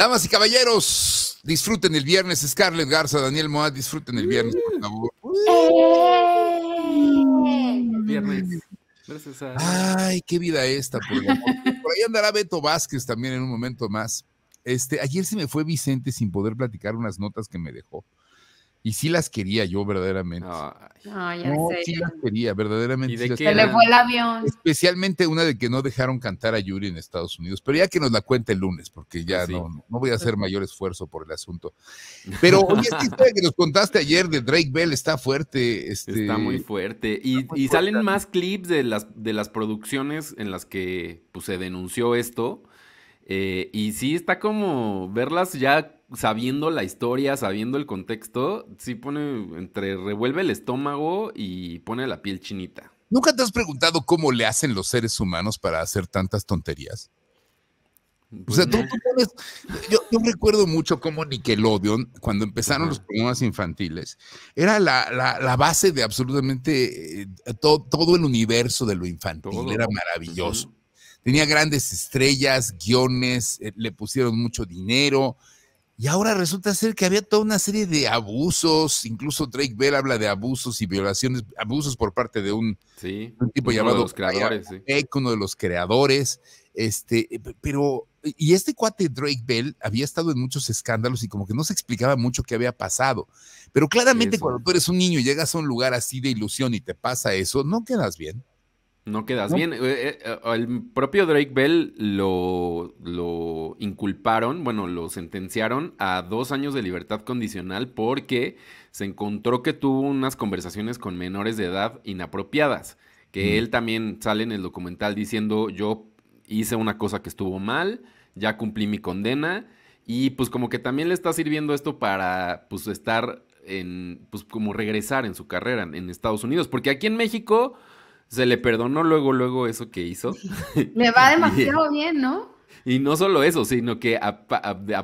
Damas y caballeros, disfruten el viernes. Scarlett Garza, Daniel Moa, disfruten el viernes, por mm. favor. Eh. Viernes. Ay, qué vida esta, por, por ahí andará Beto Vázquez también en un momento más. Este, ayer se me fue Vicente sin poder platicar unas notas que me dejó. Y sí las quería yo verdaderamente. No, ya sí las quería, verdaderamente. le fue el avión. Especialmente una de que no dejaron cantar a Yuri en Estados Unidos. Pero ya que nos la cuente el lunes, porque ya ah, no, voy a hacer mayor esfuerzo por el asunto. Pero oye, esta historia que nos contaste ayer de Drake Bell está fuerte. está muy este, fuerte. Y, salen más clips de las, de las producciones en las que pues, se denunció esto. Eh, y sí está como verlas ya sabiendo la historia, sabiendo el contexto, sí pone entre revuelve el estómago y pone la piel chinita. ¿Nunca te has preguntado cómo le hacen los seres humanos para hacer tantas tonterías? o sea, pues tú, yo, recuerdo mucho cómo Nickelodeon, cuando empezaron los programas infantiles, era la, base de absolutamente eh, todo, el universo de lo infantil, era maravilloso. Tenía grandes estrellas, guiones, eh, le pusieron mucho dinero, y ahora resulta ser que había toda una serie de abusos, incluso Drake Bell habla de abusos y violaciones, abusos por parte de un, tipo llamado uno de los creadores, este, eh, pero y este cuate Drake Bell había estado en muchos escándalos y como que no se explicaba mucho qué había pasado. Pero claramente cuando tú eres un niño y llegas a un lugar así de ilusión y te pasa eso, no quedas bien. No quedas bien. Eh, eh, eh, el propio Drake Bell lo, lo inculparon, bueno, lo sentenciaron a dos años de libertad condicional porque se encontró que tuvo unas conversaciones con menores de edad inapropiadas. Que mm. él también sale en el documental diciendo: Yo hice una cosa que estuvo mal, ya cumplí mi condena. Y pues como que también le está sirviendo esto para pues estar en, pues como regresar en su carrera en Estados Unidos. Porque aquí en México se le perdonó luego, luego eso que hizo. Le va demasiado bien, ¿no? Y no solo eso, sino que a,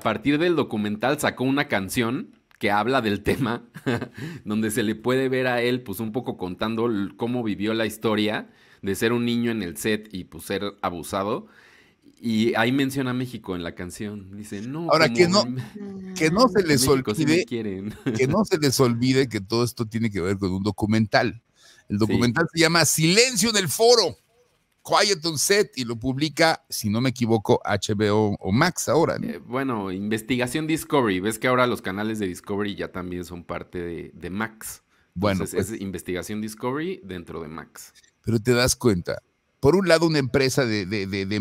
partir del documental sacó una canción que habla del tema, donde se le puede ver a él, pues un poco contando cómo vivió la historia de ser un niño en el set y pues ser abusado. Y ahí menciona a México en la canción. Dice, no. Ahora que no, que no se les olvide. que no se les olvide que todo esto tiene que ver con un documental. El documental se llama Silencio en el Foro, Quiet on Set, y lo publica, si no me equivoco, HBO o Max ahora. Eh, bueno, Investigación Discovery. Ves que ahora los canales de Discovery ya también son parte de, Max. Bueno, pues es Investigación Discovery dentro de Max. Pero te das cuenta, por un lado una empresa de,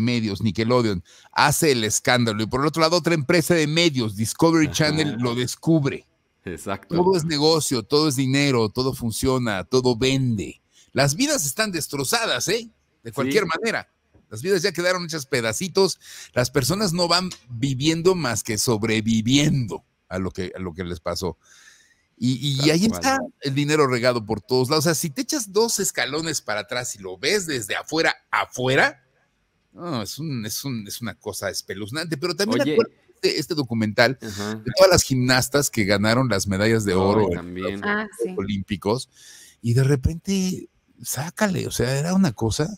medios, Nickelodeon, hace el escándalo y por otro lado otra empresa de medios, Discovery Channel, lo descubre. Exacto. Todo es negocio, todo es dinero, todo funciona, todo vende. Las vidas están destrozadas, ¿eh? De cualquier manera. Las vidas ya quedaron hechas pedacitos. Las personas no van viviendo más que sobreviviendo a lo que, a lo que les pasó. Y, ahí está el dinero regado por todos lados. O sea, si te echas dos escalones para atrás y lo ves desde afuera afuera, es, una cosa espeluznante. Pero también este, este, documental de todas las gimnastas que ganaron las medallas de oro también. Ah, olímpicos y de repente sácale, o sea, era una cosa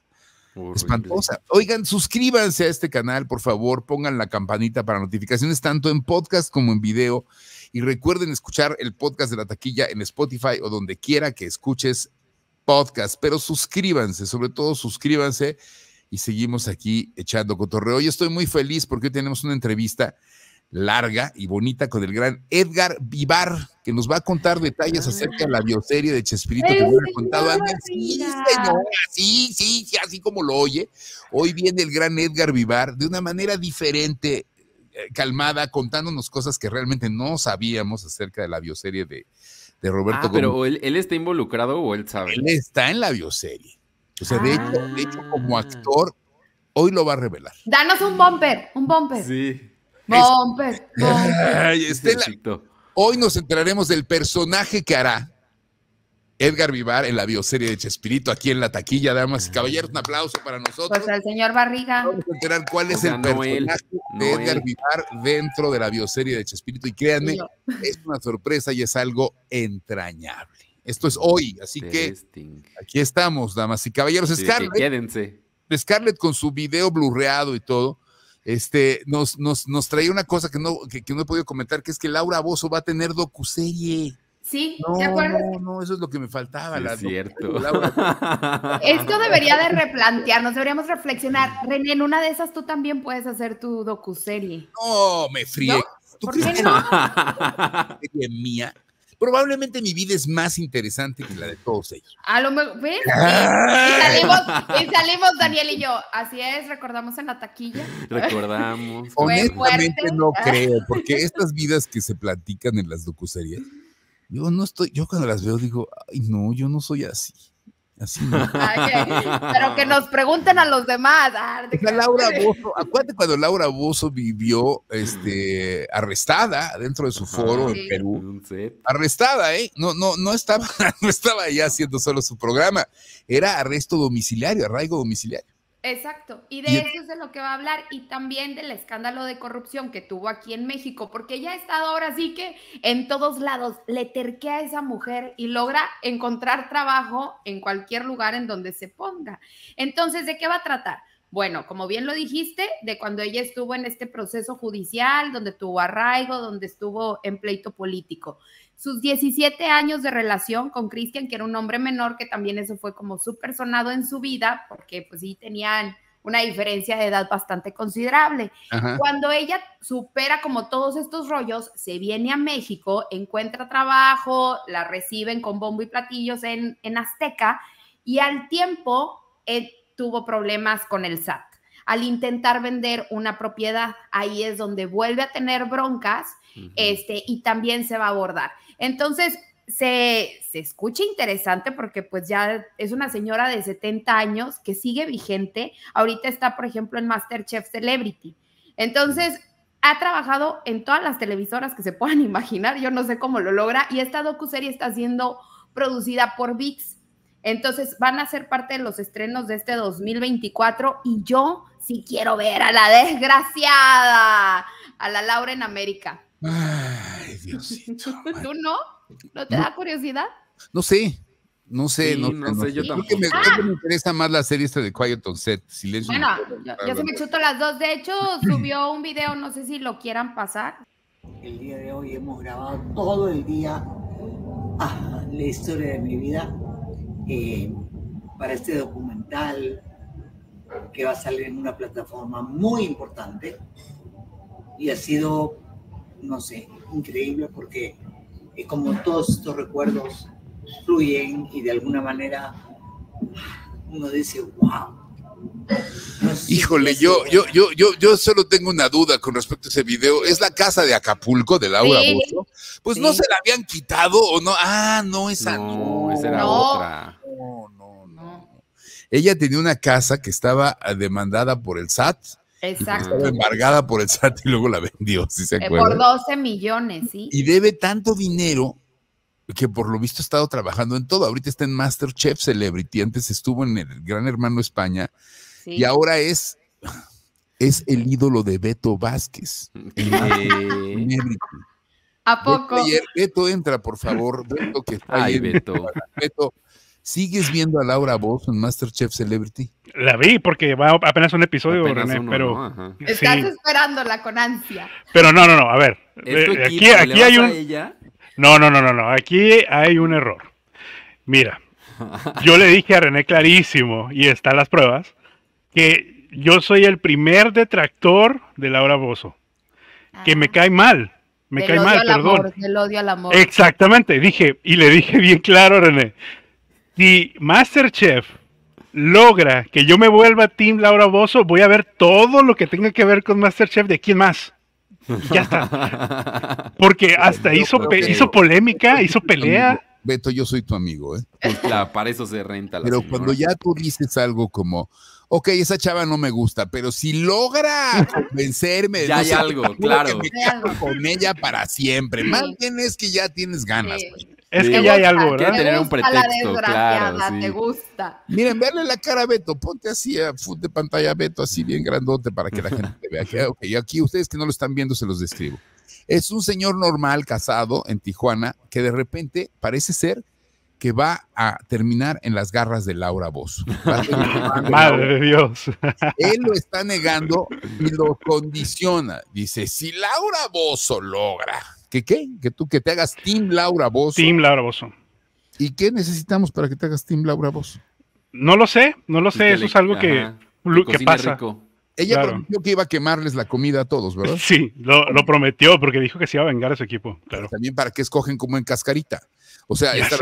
espantosa. Oigan, suscríbanse a este canal, por favor, pongan la campanita para notificaciones tanto en podcast como en video y recuerden escuchar el podcast de la taquilla en Spotify o donde quiera que escuches podcast, pero suscríbanse, sobre todo suscríbanse y seguimos aquí echando cotorreo. Y estoy muy feliz porque hoy tenemos una entrevista larga y bonita con el gran Edgar Vivar, que nos va a contar detalles ah. acerca de la bioserie de Chespirito que me contado antes. Sí, señor, sí, sí, así como lo oye. Hoy viene el gran Edgar Vivar de una manera diferente, eh, calmada, contándonos cosas que realmente no sabíamos acerca de la bioserie de, Roberto. Ah, pero él, él, está involucrado o él sabe. Él está en la bioserie. O sea, de, hecho, hecho, como ah. actor, hoy lo va a revelar. Danos un bumper, un bumper. Sí. Bumper, bumper. hoy nos enteraremos del personaje que hará Edgar Vivar en la bioserie de Chespirito, aquí en la taquilla, damas y caballeros. Un aplauso para nosotros. Pues al señor Barriga. Vamos a enterar cuál es el personaje de Edgar Vivar dentro de la bioserie de Chespirito. Y créanme, es una sorpresa y es algo entrañable. Esto es hoy, así que aquí estamos, damas y caballeros. Scarlett, Scarlett con su video blurreado y todo, este, nos, nos, nos traía una cosa que no, no he podido comentar, que es que Laura Bozo va a tener docuserie. Sí, no, ¿te acuerdas? No, eso es lo que me faltaba. es cierto. Esto debería de replantearnos, deberíamos reflexionar. René, en una de esas tú también puedes hacer tu docuserie. No, me frío ¿Por qué no? mía? probablemente mi vida es más interesante que la de todos ellos. A lo mejor, ah. Y, salimos, salimos, Daniel y yo, así es, recordamos en la taquilla. Recordamos. Honestamente no creo, porque estas vidas que se platican en las docuseries, yo no estoy, yo cuando las veo digo, ay no, yo no soy así. Ah, pero que nos pregunten a los demás. Ah, Laura Bozo, acuérdate cuando Laura Bozo vivió este, arrestada dentro de su ah, foro en Perú. Arrestada, ¿eh? No, no, no estaba, no estaba ya haciendo solo su programa. Era arresto domiciliario, arraigo domiciliario. Exacto, y de eso es de lo que va a hablar y también del escándalo de corrupción que tuvo aquí en México, porque ella ha estado ahora sí que en todos lados, le terquea a esa mujer y logra encontrar trabajo en cualquier lugar en donde se ponga. Entonces, ¿de qué va a tratar? Bueno, como bien lo dijiste, de cuando ella estuvo en este proceso judicial, donde tuvo arraigo, donde estuvo en pleito político sus 17 años de relación con Cristian, que era un hombre menor, que también eso fue como súper sonado en su vida, porque pues sí tenían una diferencia de edad bastante considerable. Cuando ella supera como todos estos rollos, se viene a México, encuentra trabajo, la reciben con bombo y platillos en, Azteca y al tiempo eh, tuvo problemas con el SAT. Al intentar vender una propiedad, ahí es donde vuelve a tener broncas este, y también se va a abordar. Entonces, se, escucha interesante porque pues ya es una señora de 70 años que sigue vigente. Ahorita está, por ejemplo, en MasterChef Celebrity. Entonces, ha trabajado en todas las televisoras que se puedan imaginar. Yo no sé cómo lo logra. Y esta docuserie está siendo producida por VIX. Entonces, van a ser parte de los estrenos de este 2024. Y yo sí quiero ver a la desgraciada, a la Laura en América. ¿Tú no? ¿No te da curiosidad? No sé. No sé, no, sé, yo tampoco. me, interesa más la serie esta de Quiet on Set, Silencio. Bueno, ya se me chuto las dos. De hecho, subió un video, no sé si lo quieran pasar. El día de hoy hemos grabado todo el día ah, la historia de mi vida eh, para este documental que va a salir en una plataforma muy importante y ha sido, no sé, increíble porque eh, como todos estos recuerdos fluyen y de alguna manera uno dice, wow. Híjole, yo, yo, yo, yo, yo solo tengo una duda con respecto a ese video. ¿Es la casa de Acapulco de Laura Pues no se la habían quitado o no. Ah, no, esa no. Esa era otra. No, no, no. Ella tenía una casa que estaba demandada por el SAT Exacto. embargada por el SAT y luego la vendió, eh, Por 12 millones, sí. Y debe tanto dinero que por lo visto ha estado trabajando en todo. Ahorita está en Masterchef Celebrity, antes estuvo en el Gran Hermano España y ahora es, es el ídolo de Beto Vázquez. ¿A poco? Beto, entra, por favor. Beto, que está Ay, Beto, ¿Sigues viendo a Laura Bozo en Masterchef Celebrity? La vi porque va apenas un episodio, René, pero... Estás esperándola con ansia. Pero no, no, no, a ver. Eh, aquí, aquí hay un... No, no, no, no, no, aquí hay un error. Mira, yo le dije a René clarísimo, y están las pruebas, que yo soy el primer detractor de Laura Bozo. Que me ah. cae mal, me cae mal, perdón. del odio al amor. Exactamente, dije, y le dije bien claro, René, si Masterchef logra que yo me vuelva Team Laura Bozo, voy a ver todo lo que tenga que ver con Masterchef de quién más. Ya está. Porque hasta hizo, hizo polémica, hizo pelea. Beto, yo soy tu amigo, ¿eh? la, para eso se renta la Pero cuando ya tú dices algo como, ok, esa chava no me gusta, pero si logra convencerme, ya hay algo, claro. con ella para siempre. Más bien es que ya tienes ganas. Es que ya hay algo, ¿verdad? tener un pretexto, la claro. Te gusta. Miren, veanle la cara a Beto, ponte así a foot de pantalla Beto, así bien grandote para que la gente vea. Que, aquí ustedes que no lo están viendo se los describo. Es un señor normal casado en Tijuana que de repente parece ser que va a terminar en las garras de Laura Bozzo. Madre de Dios. Él lo está negando y lo condiciona. Dice, si Laura Bozo logra ¿Qué qué? Que tú que te hagas Team Laura Bozo. Team Laura Bozo. ¿Y qué necesitamos para que te hagas Team Laura Bozo? No lo sé, no lo sé, eso es algo que, pasa. Ella prometió que iba a quemarles la comida a todos, ¿verdad? Sí, lo, prometió porque dijo que se iba a vengar a su equipo. también para que escogen como en cascarita. O sea, esta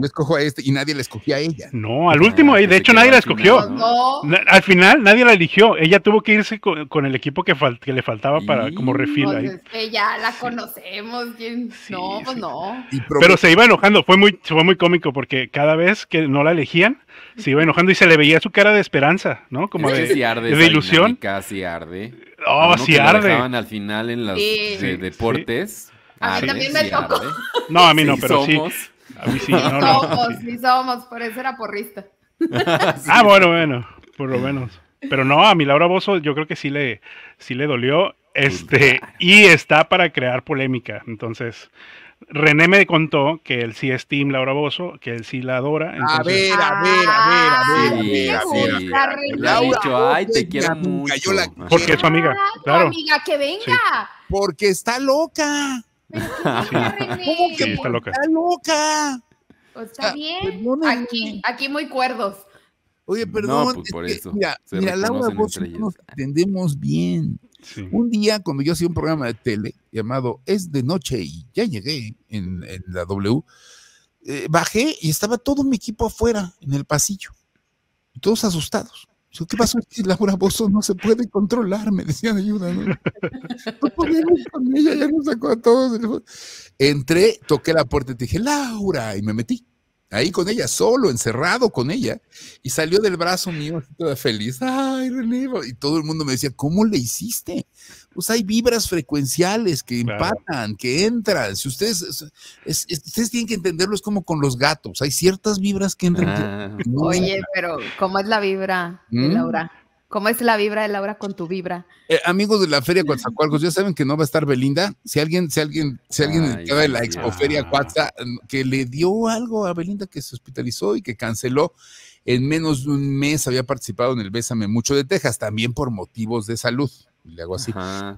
escojo a este y nadie la escogía a ella. No, ah, al último, eh, de hecho nadie la escogió. no. Al final nadie la eligió. Ella tuvo que irse con, el equipo que, que le faltaba para como refil pues ahí. ya la conocemos. no, pues no. Pero se iba enojando. Fue muy, fue muy cómico porque cada vez que no la elegían, se iba enojando y se le veía su cara de esperanza, ¿no? Como de, ilusión. Casi arde. Oh, Casi arde. al final en los deportes a, mí ah, también me tocó. ¿eh? No, a mí no, pero sí. A mí sí, no, no. Somos, sí somos, por eso era porrista. ah, bueno, bueno, por lo menos. Pero no, a mi Laura Bozo yo creo que sí le, sí le dolió. Este, y está para crear polémica. Entonces, René me contó que él sí es Team Laura Bozo, que él sí la adora. A ah, ver, a ver, a ver, a ver, sí, a ver, ay, te quiero mucho. Porque es su amiga, ah, claro. amiga, que venga. Porque está loca. ¿Cómo que está loca? Está ah, bien. Aquí, aquí muy cuerdos. Oye, perdón. nos entendemos bien. Un día, cuando yo hacía un programa de tele llamado Es de Noche y ya llegué en, la W, eh, bajé y estaba todo mi equipo afuera, en el pasillo, todos asustados. ¿qué pasó? si Laura ¿Vosotros no se puede controlar, me decían ayuda. No, con ella, ya nos sacó a todos. Entré, toqué la puerta y dije, Laura, y me metí. Ahí con ella, solo, encerrado con ella, y salió del brazo mío, toda feliz. Ay, y todo el mundo me decía, ¿cómo le hiciste? pues hay vibras frecuenciales que empatan, que entran. Si ustedes, ustedes tienen que entenderlo, es como con los gatos, hay ciertas vibras que entran. Ah. Oye, pero ¿cómo es la vibra, de ¿Mm? Laura? ¿Cómo es la vibra de Laura con tu vibra? Eh, amigos de la Feria Coatzacoalcos, ya saben que no va a estar Belinda. Si alguien, si alguien, si alguien de la Expoferia Cuatza, mm, que le dio algo a Belinda que se hospitalizó y que canceló, en menos de un mes había participado en el Bésame Mucho de Texas, también por motivos de salud le hago así.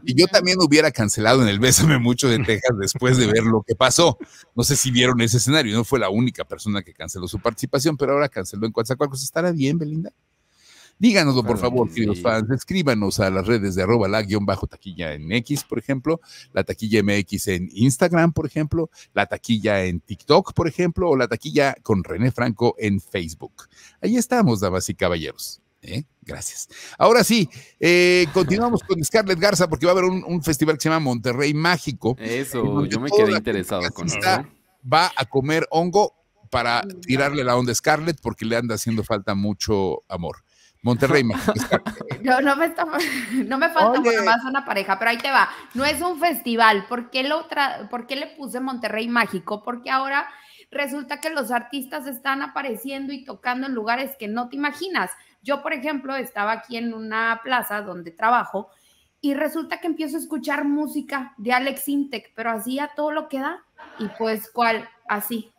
Y yo también hubiera cancelado en el Bésame Mucho de Texas después de ver lo que pasó. No sé si vieron ese escenario, no fue la única persona que canceló su participación, pero ahora canceló en Coatzacoalcos. ¿Estará bien, Belinda? Díganoslo, por favor, queridos fans. Escríbanos a las redes de arroba la guión bajo taquilla en X, por ejemplo, la taquilla MX en Instagram, por ejemplo, la taquilla en TikTok, por ejemplo, o la taquilla con René Franco en Facebook. Ahí estamos, damas y caballeros. ¿eh? Gracias. Ahora sí, eh, continuamos con Scarlett Garza porque va a haber un, festival que se llama Monterrey Mágico. Eso, yo me quedé interesado con eso. Va a comer hongo para tirarle la onda a Scarlett porque le anda haciendo falta mucho amor. Monterrey Mágico. no, no, me falta más una pareja, pero ahí te va. No es un festival. ¿Por qué, lo tra ¿Por qué le puse Monterrey Mágico? Porque ahora resulta que los artistas están apareciendo y tocando en lugares que no te imaginas. Yo, por ejemplo, estaba aquí en una plaza donde trabajo y resulta que empiezo a escuchar música de Alex Intec, pero así a todo lo que da. Y pues, ¿cuál? Así.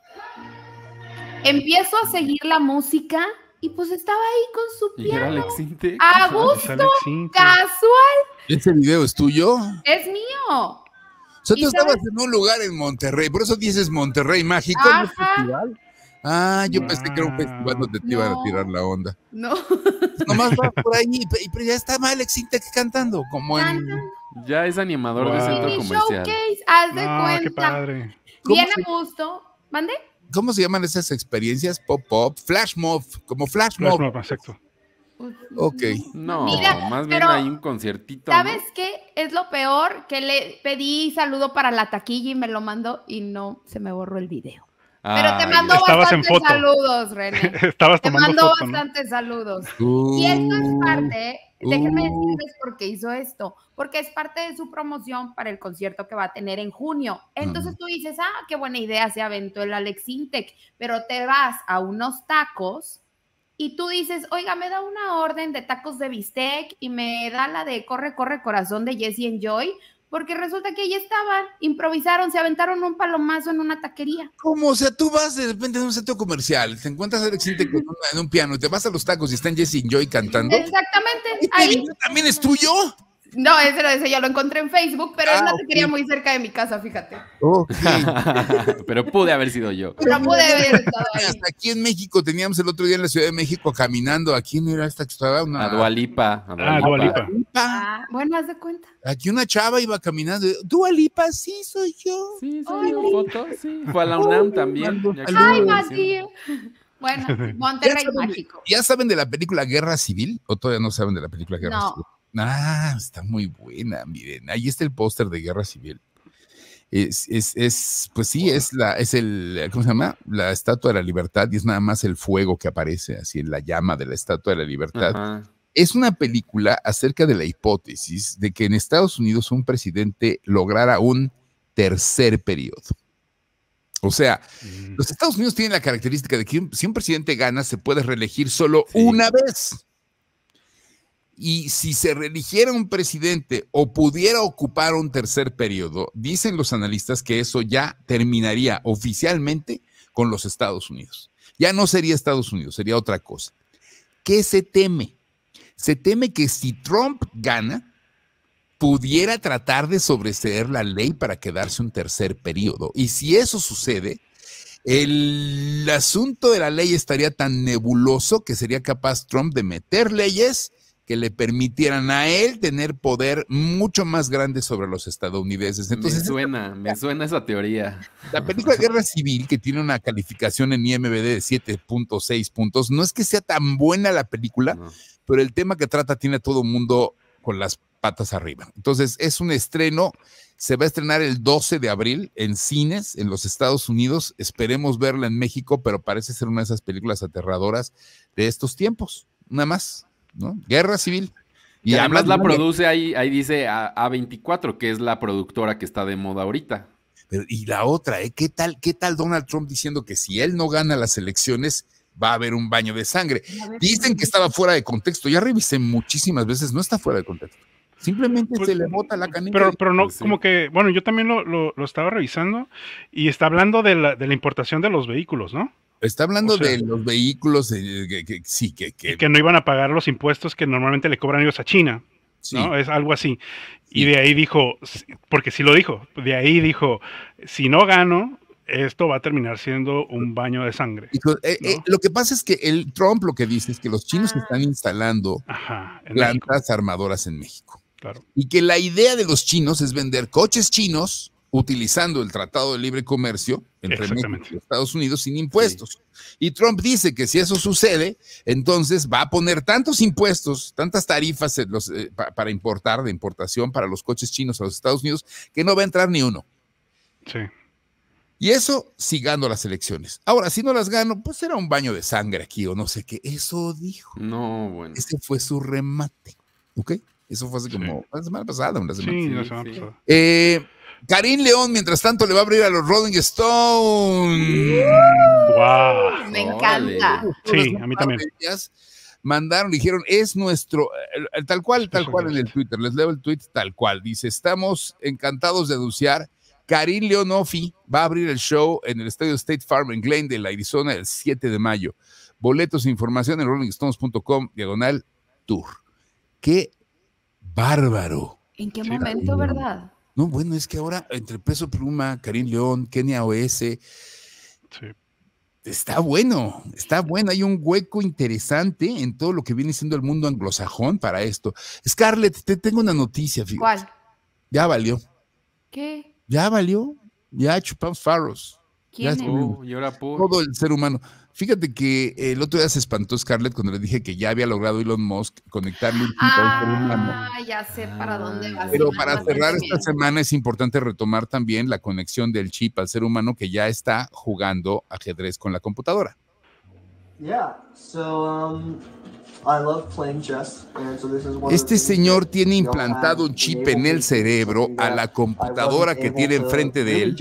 Empiezo a seguir la música y pues estaba ahí con su piano. Alex Intec, a pues, gusto, casual. ¿Ese video es tuyo? Es mío. O sea, tú estabas en un lugar en Monterrey, por eso dices Monterrey Mágico. el festival. Ah, yo pensé que era un festival donde te iban a tirar la onda. No. Pues nomás va por ahí, pero ya estaba Alex cantando, como en... Ya es animador de centro comercial. Showcase, haz de cuenta. qué padre. Bien a gusto. ¿Mande? ¿Cómo se llaman esas experiencias? pop pop, flash mob, como flash mob. exacto. Ok. No, más bien hay un conciertito. ¿Sabes qué? Es lo peor que le pedí saludo para la taquilla y me lo mandó y no se me borró el video. Pero te mandó bastantes saludos, René. te mandó bastantes saludos. y uh. esto es parte, déjenme uh. decirles por qué hizo esto, porque es parte de su promoción para el concierto que va a tener en junio. Entonces tú dices, ah, qué buena idea se aventó el Alex Intec, pero te vas a unos tacos y tú dices, oiga, me da una orden de tacos de bistec y me da la de corre, corre, corazón de Jesse Enjoy porque resulta que ahí estaban, improvisaron, se aventaron un palomazo en una taquería. ¿Cómo? O sea, tú vas de repente a un centro comercial, te encuentras en un piano, te vas a los tacos y están Jesse y Joy cantando. Exactamente. ¿Y ¿También es tuyo? No, ese ese ya lo encontré en Facebook, pero él ah, es una okay. muy cerca de mi casa, fíjate. pero pude haber sido yo. Pero pude haber estado ahí. Hasta aquí en México teníamos el otro día en la Ciudad de México caminando. ¿A quién era esta que estaba? Una... A Dualipa. Ah, Dualipa. Ah, bueno, haz de cuenta. Aquí una chava iba caminando. Dualipa, sí, soy yo. Sí, soy yo. Foto, sí. Fue a la UNAM uh, también. Ay, Matías. Bueno, Monterrey Mágico. ¿Ya saben de la película Guerra Civil o todavía no saben de la película Guerra Civil? Ah, está muy buena, miren. Ahí está el póster de Guerra Civil. Es, es, es, pues sí, es la, es el, ¿cómo se llama? La Estatua de la Libertad y es nada más el fuego que aparece, así en la llama de la Estatua de la Libertad. Es una película acerca de la hipótesis de que en Estados Unidos un presidente lograra un tercer periodo. O sea, los mm. Estados Unidos tienen la característica de que si un presidente gana, se puede reelegir solo una vez. Y si se reeligiera un presidente o pudiera ocupar un tercer periodo, dicen los analistas que eso ya terminaría oficialmente con los Estados Unidos. Ya no sería Estados Unidos, sería otra cosa. ¿Qué se teme? Se teme que si Trump gana, pudiera tratar de sobreseer la ley para quedarse un tercer periodo. Y si eso sucede, el asunto de la ley estaría tan nebuloso que sería capaz Trump de meter leyes que le permitieran a él tener poder mucho más grande sobre los estadounidenses. me suena, me suena esa teoría. La película Guerra Civil, que tiene una calificación en IMBD de 7.6 puntos, no es que sea tan buena la película, pero el tema que trata tiene a todo mundo con las patas arriba. Entonces, es un estreno, se va a estrenar el 12 de abril en cines en los Estados Unidos. Esperemos verla en México, pero parece ser una de esas películas aterradoras de estos tiempos. Nada más. ¿no? Guerra civil. Y además la produce ahí, ahí dice a, 24 que es la productora que está de moda ahorita. y la otra, ¿eh? ¿Qué tal, qué tal Donald Trump diciendo que si él no gana las elecciones va a haber un baño de sangre? Dicen que estaba fuera de contexto. Ya revisé muchísimas veces, no está fuera de contexto. Simplemente pues, se le bota la caneta Pero, no, pues como que, bueno, yo también lo, lo, lo, estaba revisando y está hablando de la, de la importación de los vehículos, ¿no? Está hablando de los vehículos eh, que, sí, que, que, no iban a pagar los impuestos que normalmente le cobran ellos a China. ¿no? Es algo así. Y de ahí dijo, porque sí lo dijo, de ahí dijo, si no gano, esto va a terminar siendo un baño de sangre. Eh, eh, lo que pasa es que el Trump lo que dice es que los chinos ah. están instalando plantas armadoras en México. Claro. Y que la idea de los chinos es vender coches chinos utilizando el Tratado de Libre Comercio entre Estados Unidos sin impuestos. Y Trump dice que si eso sucede, entonces va a poner tantos impuestos, tantas tarifas eh, eh, para importar, de importación para los coches chinos a los Estados Unidos, que no va a entrar ni uno. Sí. Y eso si gano las elecciones. Ahora, si no las gano, pues será un baño de sangre aquí o no sé qué. Eso dijo. No, bueno. Ese fue su remate. ¿Ok? Eso fue hace como la semana pasada, una semana. Sí, la semana pasada. Eh, Karim León, mientras tanto, le va a abrir a los Rolling Stones. Me encanta. Sí, a mí también. Mandaron, dijeron, es nuestro, tal cual, tal cual en el Twitter, les leo el tweet tal cual. Dice, estamos encantados de anunciar Karim Leonofi va a abrir el show en el estadio State Farm en Glendale, Arizona, el 7 de mayo. Boletos e información en rollingstones.com, diagonal tour. ¡Qué bárbaro! ¿En qué momento, verdad? No, bueno, es que ahora entre Peso Pluma, Karim León, Kenia OS, está bueno, está bueno. Hay un hueco interesante en todo lo que viene siendo el mundo anglosajón para esto. Scarlett, te tengo una noticia. Fíjate. ¿Cuál? Ya valió. ¿Qué? Ya valió. Ya chupamos faros. ¿Quién oh, y Todo el ser humano. Fíjate que el otro día se espantó Scarlett cuando le dije que ya había logrado Elon Musk conectarle un ah, ya sé para dónde ah. va. Pero para cerrar esta semana es importante retomar también la conexión del chip al ser humano que ya está jugando ajedrez con la computadora. Este señor tiene implantado un chip en el cerebro a la computadora que tiene enfrente de él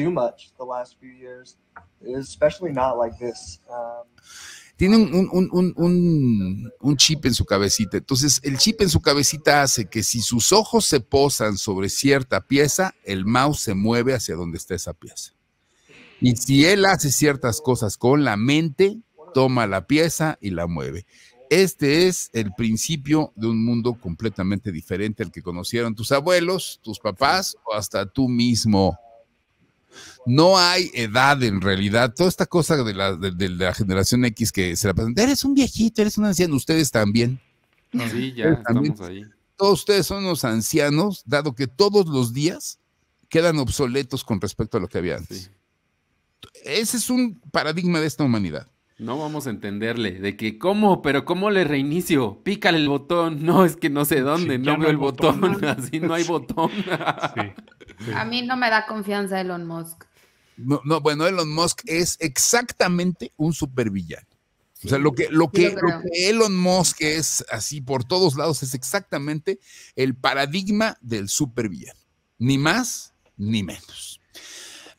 especially no like this. Um, tiene un, un, chip en su cabecita. Entonces, el chip en su cabecita hace que si sus ojos se posan sobre cierta pieza, el mouse se mueve hacia donde está esa pieza. Y si él hace ciertas cosas con la mente, toma la pieza y la mueve. Este es el principio de un mundo completamente diferente al que conocieron tus abuelos, tus papás o hasta tú mismo. No hay edad en realidad. Toda esta cosa de la, generación X que se la presenta, eres un viejito, eres un anciano, ustedes también. Sí, ya estamos ahí. Todos ustedes son los ancianos, dado que todos los días quedan obsoletos con respecto a lo que había antes. Ese es un paradigma de esta humanidad. No vamos a entenderle de que cómo, pero cómo le reinicio, pícale el botón, no es que no sé dónde, no veo el botón, así no hay botón. a mí no me da confianza Elon Musk. No, no, bueno, Elon Musk es exactamente un supervillano. o sea, lo que, lo que, lo que Elon Musk es así por todos lados es exactamente el paradigma del supervillano. Ni más ni menos.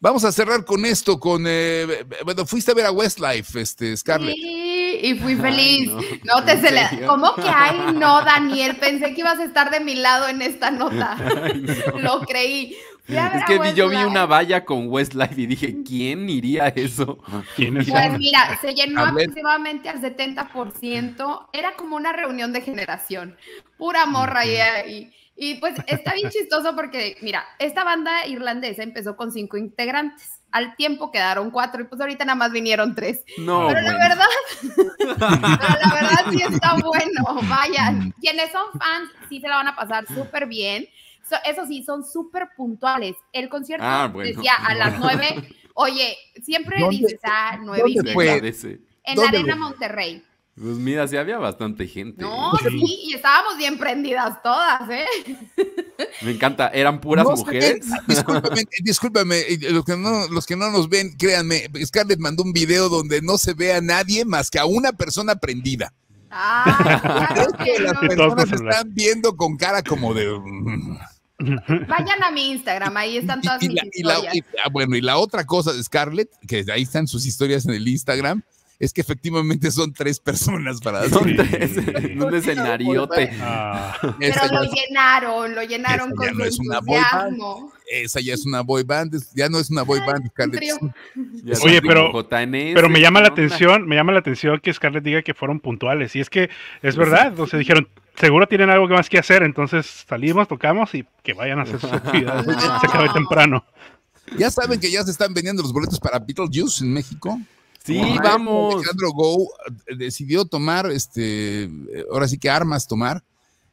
Vamos a cerrar con esto, con, eh, bueno, fuiste a ver a Westlife, este, Scarlett. Sí, y fui feliz. no, te se ¿Cómo que ay, no, Daniel? Pensé que ibas a estar de mi lado en esta nota. Lo creí. Es que yo vi una valla con Westlife y dije, ¿quién iría a eso? Pues mira, se llenó aproximadamente al 70%. Era como una reunión de generación. Pura morra y, y y pues está bien chistoso porque, mira, esta banda irlandesa empezó con cinco integrantes. Al tiempo quedaron cuatro y pues ahorita nada más vinieron tres. No. Pero la verdad, la verdad sí está bueno. vaya. Quienes son fans sí se la van a pasar súper bien. eso sí, son súper puntuales. El concierto ah, decía a las nueve. Oye, siempre dices, a ah, nueve y media. Pues, en la Arena Monterrey. Pues mira, sí había bastante gente. No, sí, y estábamos bien prendidas todas, ¿eh? Me encanta, eran puras mujeres. Eh, discúlpame, eh, discúlpame, los que, no, no nos ven, créanme, Scarlett mandó un video donde no se ve a nadie más que a una persona prendida. Ah, claro que las personas están viendo con cara como de... Mm". Vayan a mi Instagram, ahí están todas historias. Ah, bueno, y la otra cosa de Scarlett, que ahí están sus historias en el Instagram, es que efectivamente son tres personas para Son un escenariote. Ah. Pero lo llenaron, lo llenaron con no Esa ya es una boy band, ya no es una boy band, Oye, pero, pero me llama la atención, me llama la atención que Scarlett diga que fueron puntuales. Y es que es verdad, o dijeron, seguro tienen algo más que hacer, entonces salimos, tocamos y que vayan a hacer su vida Se ah. acabe temprano. Ya saben que ya se están vendiendo los boletos para Beetlejuice en México. Sí, vamos. Alejandro Go eh, decidió tomar, este, eh, ahora sí que armas tomar,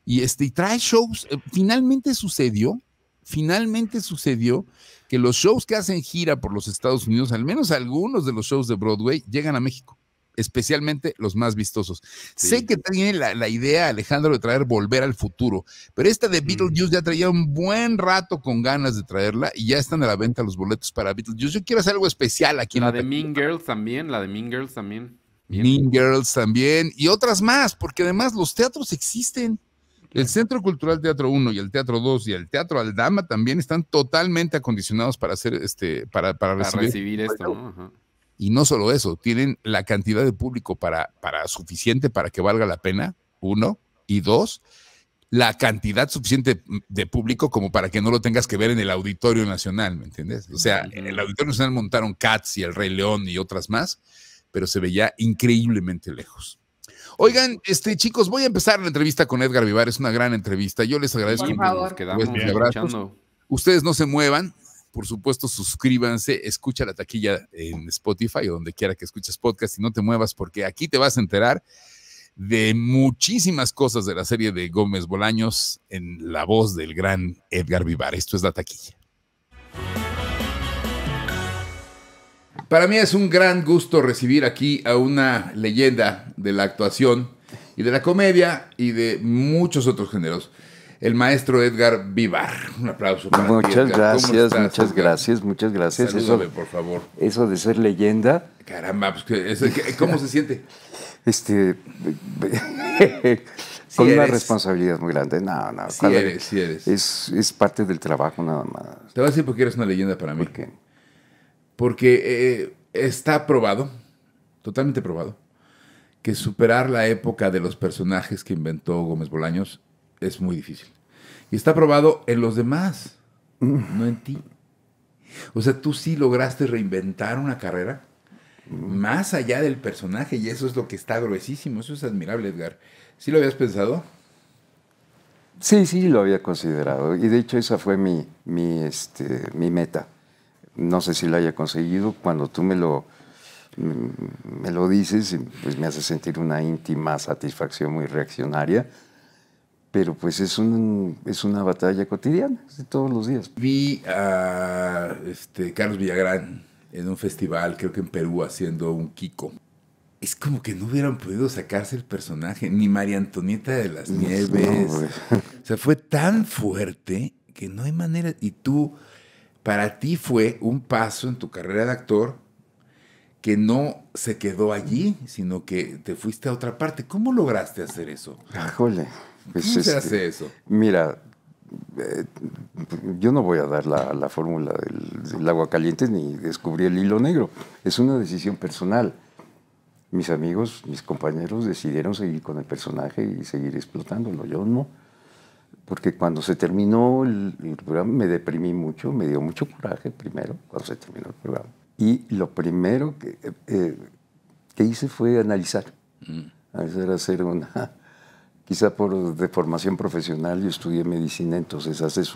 y este, y trae shows. Eh, finalmente sucedió, finalmente sucedió que los shows que hacen gira por los Estados Unidos, al menos algunos de los shows de Broadway, llegan a México especialmente los más vistosos. Sé que tiene la, idea, Alejandro, de traer Volver al Futuro, pero esta de Beetlejuice ya traía un buen rato con ganas de traerla y ya están a la venta los boletos para Beetlejuice. Yo quiero hacer algo especial aquí. La en de Mean Girls también, la de Mean Girls también. Mean Girls también y otras más, porque además los teatros existen. El Centro Cultural Teatro 1 y el Teatro 2 y el Teatro Aldama también están totalmente acondicionados para hacer este para, para, recibir, esto. Y no solo eso, tienen la cantidad de público para, para suficiente para que valga la pena, uno, y dos, la cantidad suficiente de público como para que no lo tengas que ver en el Auditorio Nacional, ¿me entiendes? O sea, en el Auditorio Nacional montaron Cats y El Rey León y otras más, pero se veía increíblemente lejos. Oigan, este, chicos, voy a empezar la entrevista con Edgar Vivar, es una gran entrevista. Yo les agradezco un abrazo. Ustedes no se muevan, por supuesto, suscríbanse, escucha la taquilla en Spotify o donde quiera que escuches podcast y no te muevas porque aquí te vas a enterar de muchísimas cosas de la serie de Gómez Bolaños en la voz del gran Edgar Vivar. Esto es la taquilla. Para mí es un gran gusto recibir aquí a una leyenda de la actuación y de la comedia y de muchos otros géneros el maestro Edgar Vivar. Un aplauso muchas Gracias, muchas gracias, muchas gracias, eso, por favor. Eso de ser leyenda. Caramba, pues, ¿cómo se siente? Este, con una responsabilidad muy grande. No, no. Sí eres, sí eres. Es, parte del trabajo nada más. Te voy a decir porque eres una leyenda para mí. ¿Por qué? Porque eh, está probado, totalmente probado, que superar la época de los personajes que inventó Gómez Bolaños es muy difícil. Y está probado en los demás, no en ti. O sea, tú sí lograste reinventar una carrera más allá del personaje y eso es lo que está gruesísimo, eso es admirable, Edgar. ¿Sí lo habías pensado? Sí, sí, lo había considerado. Y de hecho esa fue mi, mi, este, meta. No sé si lo haya conseguido. Cuando tú me lo, mm, me lo dices, pues me hace sentir una íntima satisfacción muy reaccionaria pero pues es, un, es una batalla cotidiana, todos los días. Vi a este, Carlos Villagrán en un festival, creo que en Perú, haciendo un Kiko. Es como que no hubieran podido sacarse el personaje, ni María Antonieta de las Nieves. o sea, fue tan fuerte que no hay manera. Y tú, para ti fue un paso en tu carrera de actor que no se quedó allí, sino que te fuiste a otra parte. ¿Cómo lograste hacer eso? Jole. Pues ¿Cómo se hace eso? Mira, eh, yo no voy a dar la, fórmula del, agua caliente ni descubrir el hilo negro. Es una decisión personal. Mis amigos, mis compañeros decidieron seguir con el personaje y seguir explotándolo. Yo no. Porque cuando se terminó el, programa me deprimí mucho, me dio mucho coraje primero, cuando se terminó el programa. Y lo primero que, eh, hice fue analizar. Mm. hacer una, quizá por de formación profesional, yo estudié medicina, entonces haces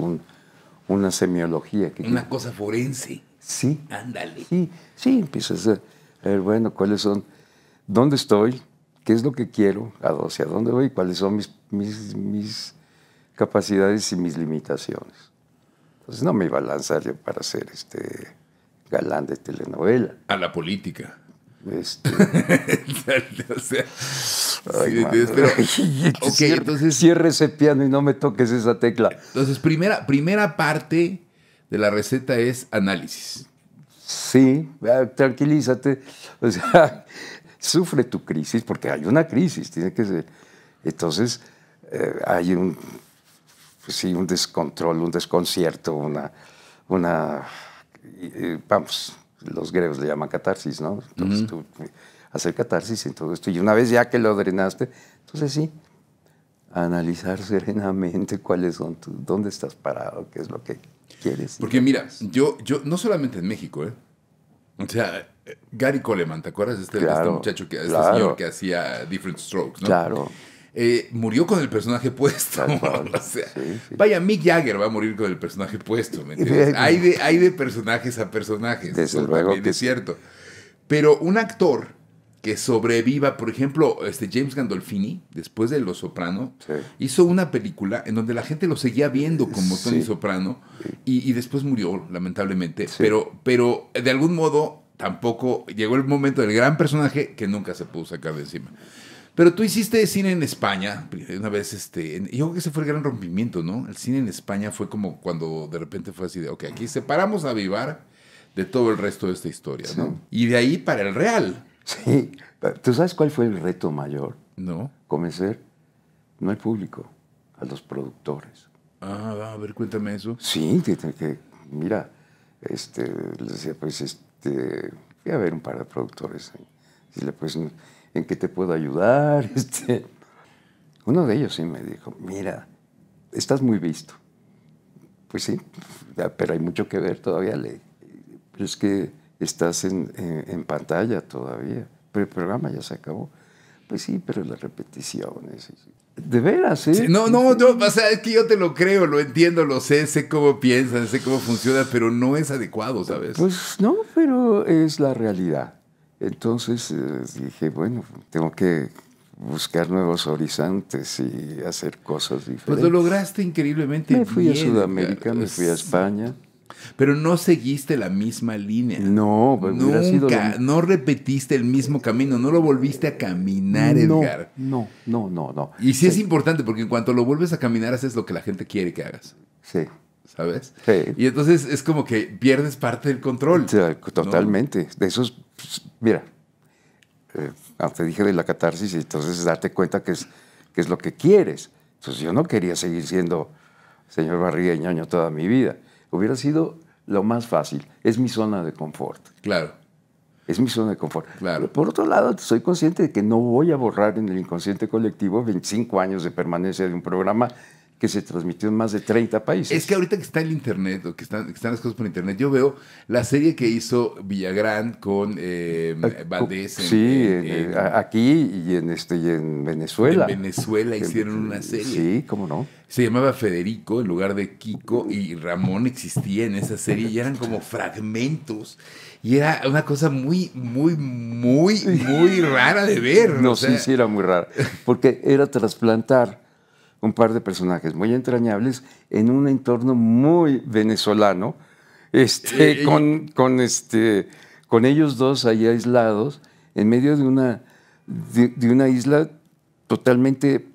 una semiología. Que una cosa forense. Sí. Ándale. Sí, sí, empiezas a ver, bueno, cuáles son, dónde estoy, qué es lo que quiero, hacia dónde voy, cuáles son mis, mis, capacidades y mis limitaciones. Entonces no me iba a lanzar yo para ser este galán de telenovela. A la política. Este. o sea, ay, entonces, cierre ese piano y no me toques esa tecla. Entonces, primera, primera parte de la receta es análisis. Sí, tranquilízate. sufre tu crisis, porque hay una crisis, tiene que ser. Entonces, eh, hay un, pues sí, un descontrol, un desconcierto, una, una vamos, los griegos le llaman catarsis, ¿no? Entonces tú hacer catarsis y todo esto. Y una vez ya que lo drenaste, entonces sí, analizar serenamente cuáles son tus, dónde estás parado, qué es lo que quieres. Porque mira, yo, yo no solamente en México, ¿eh? O sea, eh, Gary Coleman, ¿te acuerdas este, este muchacho, que, este señor que hacía Different Strokes, ¿no? Claro. Eh, murió con el personaje puesto. o sea, Vaya, Mick Jagger va a morir con el personaje puesto. hay, de, hay de personajes a personajes. Desde Que... Es cierto. Pero un actor que sobreviva, por ejemplo, este James Gandolfini, después de Los Soprano, hizo una película en donde la gente lo seguía viendo como Tony Soprano y, y, después murió, lamentablemente. Pero, pero de algún modo tampoco llegó el momento del gran personaje que nunca se pudo sacar de encima. Pero tú hiciste cine en España, una vez, este, yo creo que ese fue el gran rompimiento, ¿no? El cine en España fue como cuando de repente fue así de, ok, aquí separamos a Vivar de todo el resto de esta historia, ¿no? Y de ahí para el real. Sí, ¿tú sabes cuál fue el reto mayor? No. Convencer no al público, a los productores. Ah, a ver, cuéntame eso. Sí, que, que mira, este, les decía, pues, este, voy a ver un par de productores. Y le pues, en qué te puedo ayudar. Este. Uno de ellos sí me dijo, mira, estás muy visto. Pues sí, pero hay mucho que ver todavía. Le, es que estás en, en, pantalla todavía, pero el programa ya se acabó. Pues sí, pero las repeticiones. De veras, ¿eh? no, no, o sea, es que yo te lo creo, lo entiendo, lo sé, sé cómo piensas, sé cómo funciona, pero no es adecuado, ¿sabes? Pues no, pero es la realidad. Entonces eh, dije, bueno, tengo que buscar nuevos horizontes y hacer cosas diferentes. Pues lo lograste increíblemente. Me fui a Sudamérica, me fui a España. Pero no seguiste la misma línea. No, pues nunca. No repetiste el mismo camino, no lo volviste a caminar, Edgar. No, no, no, no. Y sí, sí, es importante porque en cuanto lo vuelves a caminar haces lo que la gente quiere que hagas. Sí. ¿sabes? Y entonces es como que pierdes parte del control. Totalmente. De esos, pues, mira, eh, ah, dije de la catarsis, entonces darte cuenta que es, que es lo que quieres. Entonces pues yo no quería seguir siendo señor Barriga ñoño toda mi vida. Hubiera sido lo más fácil. Es mi zona de confort. Claro. Es mi zona de confort. Claro. por otro lado, soy consciente de que no voy a borrar en el inconsciente colectivo 25 años de permanencia de un programa que se transmitió en más de 30 países. Es que ahorita que está el Internet, o que están, están las cosas por Internet, yo veo la serie que hizo Villagrán con eh, ah, Valdés. sí, eh, aquí este, y en, Venezuela. En Venezuela hicieron una serie. Sí, cómo no. Se llamaba Federico en lugar de Kiko y Ramón existía en esa serie y eran como fragmentos. Y era una cosa muy, muy, muy, muy rara de ver. No, o sí, sí, era muy rara. Porque era trasplantar un par de personajes muy entrañables en un entorno muy venezolano, este, eh, con, con, este, con ellos dos ahí aislados, en medio de una, de una isla totalmente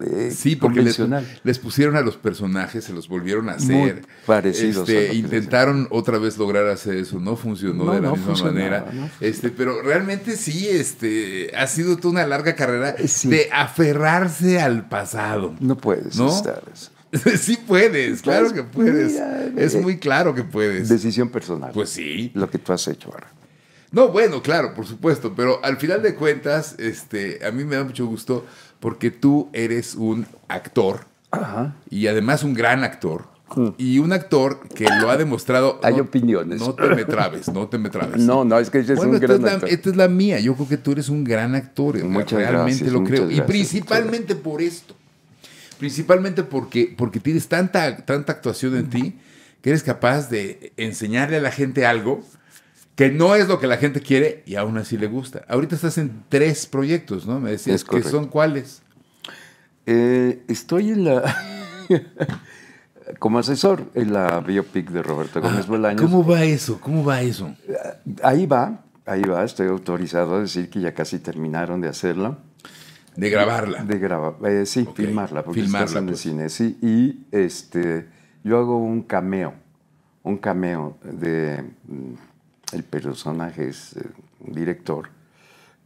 este, sí, porque les, pusieron a los personajes, se los volvieron a hacer. parecidos. Este, intentaron otra vez lograr hacer eso, no funcionó de la misma manera. este, pero realmente sí, este, ha sido toda una larga carrera eh, de aferrarse al pasado. No puedes estar eso. sí puedes, pues, claro que puedes. es eh, muy claro que puedes. Decisión personal. Pues sí. Lo que tú has hecho ahora. No, bueno, claro, por supuesto, pero al final de cuentas, este, a mí me da mucho gusto porque tú eres un actor y además un gran actor. Mm. Y un actor que lo ha demostrado. Hay opiniones. No te me trabes, no te me trabes. No, no, es que es un gran Esta es la mía. Yo creo que tú eres un gran actor. Eh, muchas realmente lo creo. y principalmente por esto. Principalmente porque, porque tienes tanta, tanta actuación en ti que eres capaz de enseñarle a la gente algo que no es lo que la gente quiere y aún así le gusta. Ahorita estás en tres proyectos, ¿no? Me decías, ¿que son cuáles? Eh, estoy en la... como asesor en la biopic de Roberto Gómez ah, Bolaños. ¿Cómo va eso? ¿Cómo va eso? Eh, ahí va, ahí va. Estoy autorizado a decir que ya casi terminaron de hacerla. De grabarla. De grabar, eh, sí, filmarla, porque filmarla, pues. cine, sí. Y este, yo hago un cameo, un cameo de mm, el personaje es eh, un director,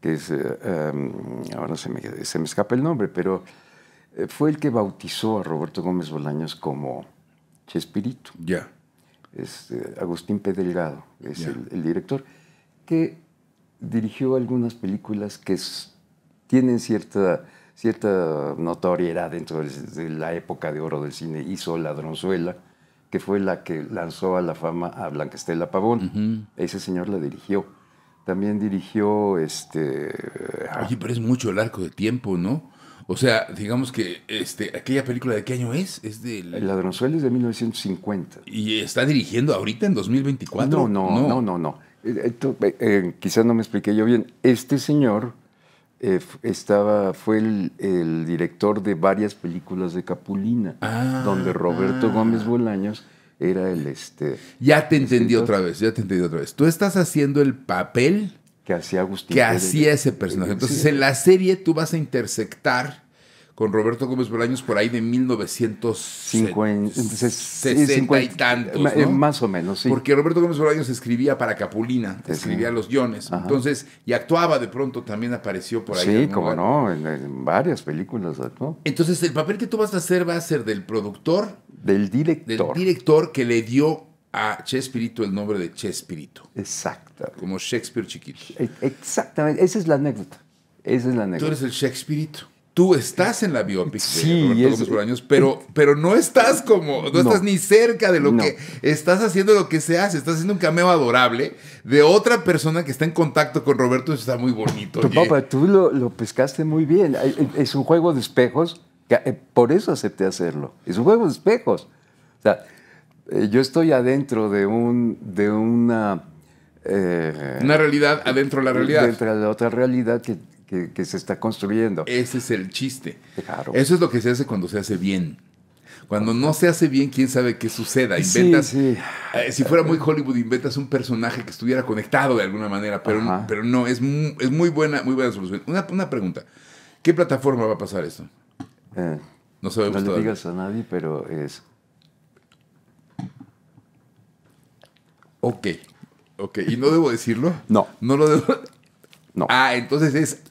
que es, eh, em, ahora se me, escapa el nombre, pero eh, fue el que bautizó a Roberto Gómez Bolaños como Chespirito. Ya. Agustín Pedelgado es el, director, que dirigió algunas películas que tienen cierta, cierta notoriedad dentro de, la época de oro del cine. Hizo Ladronzuela, que fue la que lanzó a la fama a Estela Pavón. Ese señor la dirigió. También dirigió este. Oye, pero es mucho el arco de tiempo, ¿no? O sea, digamos que este, aquella película de qué año es? Es de El Ladronzuelo es de 1950. ¿Y está dirigiendo ahorita en 2024? No, no, no, no, no. Eh, eh, eh, quizás no me expliqué yo bien. Este señor eh, estaba, fue el, director de varias películas de Capulina, ah, donde Roberto ah. Gómez Bolaños era el este. Ya te entendí otra vez, ya te entendí otra vez. Tú estás haciendo el papel que hacía Agustín. Que hacía ese personaje. Entonces, en la serie tú vas a intersectar con Roberto Gómez Bolaños por ahí de 1960 y tantos. Eh, ¿no? Más o menos, sí. Porque Roberto Gómez Bolaños escribía para Capulina, escribía los guiones. Entonces, y actuaba de pronto, también apareció por ahí. Sí, como no, en, varias películas Entonces, el papel que tú vas a hacer va a ser del productor. Del director. Del director que le dio a Chespirito el nombre de Chespirito. Exacto. Como Shakespeare chiquito. Exactamente, esa es la anécdota. Esa es la anécdota. Tú eres el Shakespeare. Tú estás en la biopic Roberto Gómez pero, eh, pero no estás como, no, estás ni cerca de lo que estás haciendo lo que se hace, estás haciendo un cameo adorable de otra persona que está en contacto con Roberto, eso está muy bonito. Tu papá, tú lo, pescaste muy bien, eh, es un juego de espejos, eh, por eso acepté hacerlo, es un juego de espejos. O sea, yo estoy adentro de, un, de una... una realidad adentro de la realidad. Dentro de otra realidad que que, se está construyendo. Ese es el chiste. Claro. Eso es lo que se hace cuando se hace bien. Cuando no se hace bien, quién sabe qué suceda. Inventas, sí, sí. Eh, si fuera muy Hollywood, inventas un personaje que estuviera conectado de alguna manera, pero, pero no, es muy, es muy buena, muy buena solución. Una, pregunta, ¿qué plataforma va a pasar esto? Eh, no sabemos No le digas a nadie, pero es... Ok, ok, ¿y no debo decirlo? No. No lo debo... No. Ah, entonces es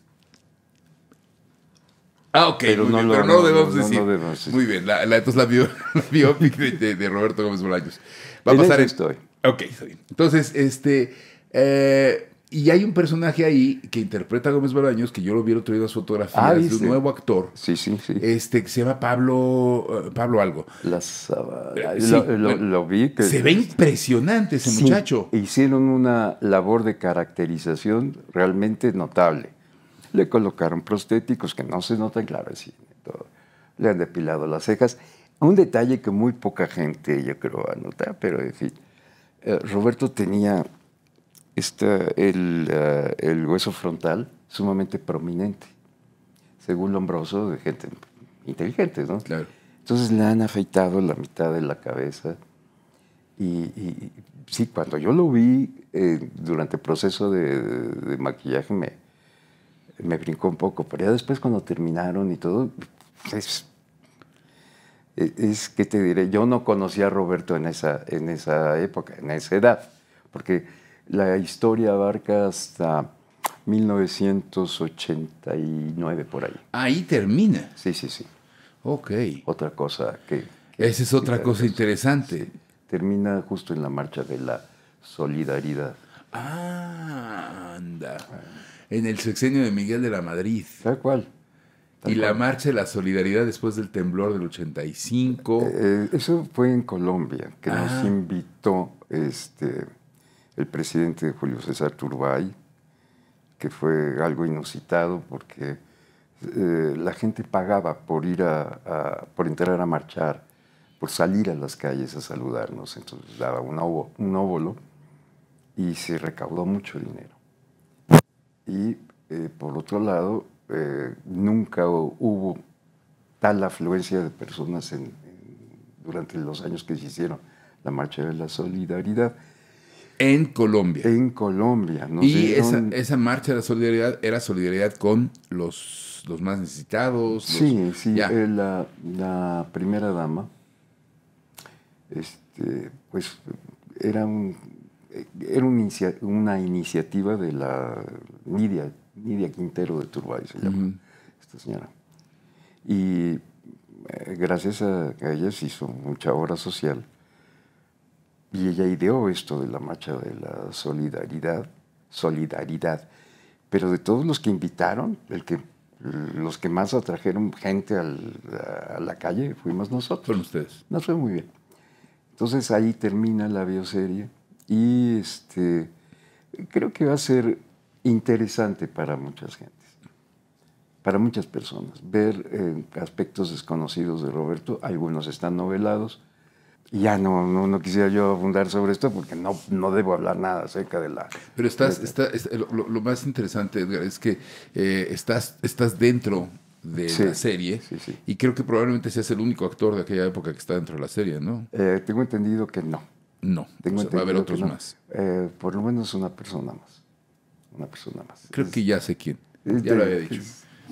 Ah, ok, pero no, lo, debemos decir. muy bien, la, entonces la, biopic de, Roberto Gómez Bolaños. Va a pasar en... estoy. Ok, está bien. Entonces, este... Eh, y hay un personaje ahí que interpreta a Gómez Bolaños, que yo lo vi el otro día en las fotografías, ah, es un nuevo actor. Sí, sí, sí. Este, que se llama Pablo, eh, Pablo algo. Las, lo, vi. se ve impresionante ese muchacho. Hicieron una labor de caracterización realmente notable le colocaron prostéticos que no se notan, claro, sí, todo. le han depilado las cejas. Un detalle que muy poca gente, yo creo, anota, pero en fin, eh, Roberto tenía este, el, eh, el, hueso frontal sumamente prominente, según Lombroso, de gente inteligente, ¿no? Claro. Entonces le han afeitado la mitad de la cabeza y, sí, cuando yo lo vi eh, durante el proceso de maquillaje me, me brincó un poco, pero ya después cuando terminaron y todo, es, es que te diré, yo no conocía a Roberto en esa, en esa época, en esa edad, porque la historia abarca hasta 1989 por ahí. Ahí termina. Sí, sí, sí. Ok. Otra cosa que... Esa es otra cosa interesante. Termina justo en la marcha de la solidaridad. Ah, anda. Ah en el sexenio de Miguel de la Madrid. Tal cual. y la marcha de la solidaridad después del temblor del 85. Eh, eh, eso fue en Colombia, que ah. nos invitó este, el presidente Julio César Turbay, que fue algo inusitado porque eh, la gente pagaba por ir a, por entrar a marchar, por salir a las calles a saludarnos. Entonces daba un, óvulo y se recaudó mucho dinero y eh, por otro lado, eh, nunca hubo tal afluencia de personas durante los años que se hicieron la Marcha de la Solidaridad. En Colombia. En Colombia. y esa, marcha de la solidaridad era solidaridad con los, más necesitados. Sí, sí. Eh, la, primera dama, este, pues era un, era una, iniciativa de la Nidia, Nidia Quintero de Turbay, se llama esta señora. Y eh, gracias a, ella se hizo mucha obra social. Y ella ideó esto de la marcha de la solidaridad, solidaridad. Pero de todos los que invitaron, el que, los que más atrajeron gente a, a, la calle fuimos nosotros. Fueron ustedes. Nos fue muy bien. Entonces ahí termina la bioserie y este, creo que va a ser interesante para muchas gentes, para muchas personas, ver eh, aspectos desconocidos de Roberto. Algunos están novelados. Ya no, no, quisiera yo abundar sobre esto porque no, no debo hablar nada acerca de la... Pero estás, está, lo, más interesante, Edgar, es que eh, estás, estás dentro de la serie. Y creo que probablemente seas el único actor de aquella época que está dentro de la serie, ¿no? Eh, tengo entendido que no. No, va a haber otros más. Eh, por lo menos una persona más. Una persona más. Creo que ya sé quién. Ya lo había dicho.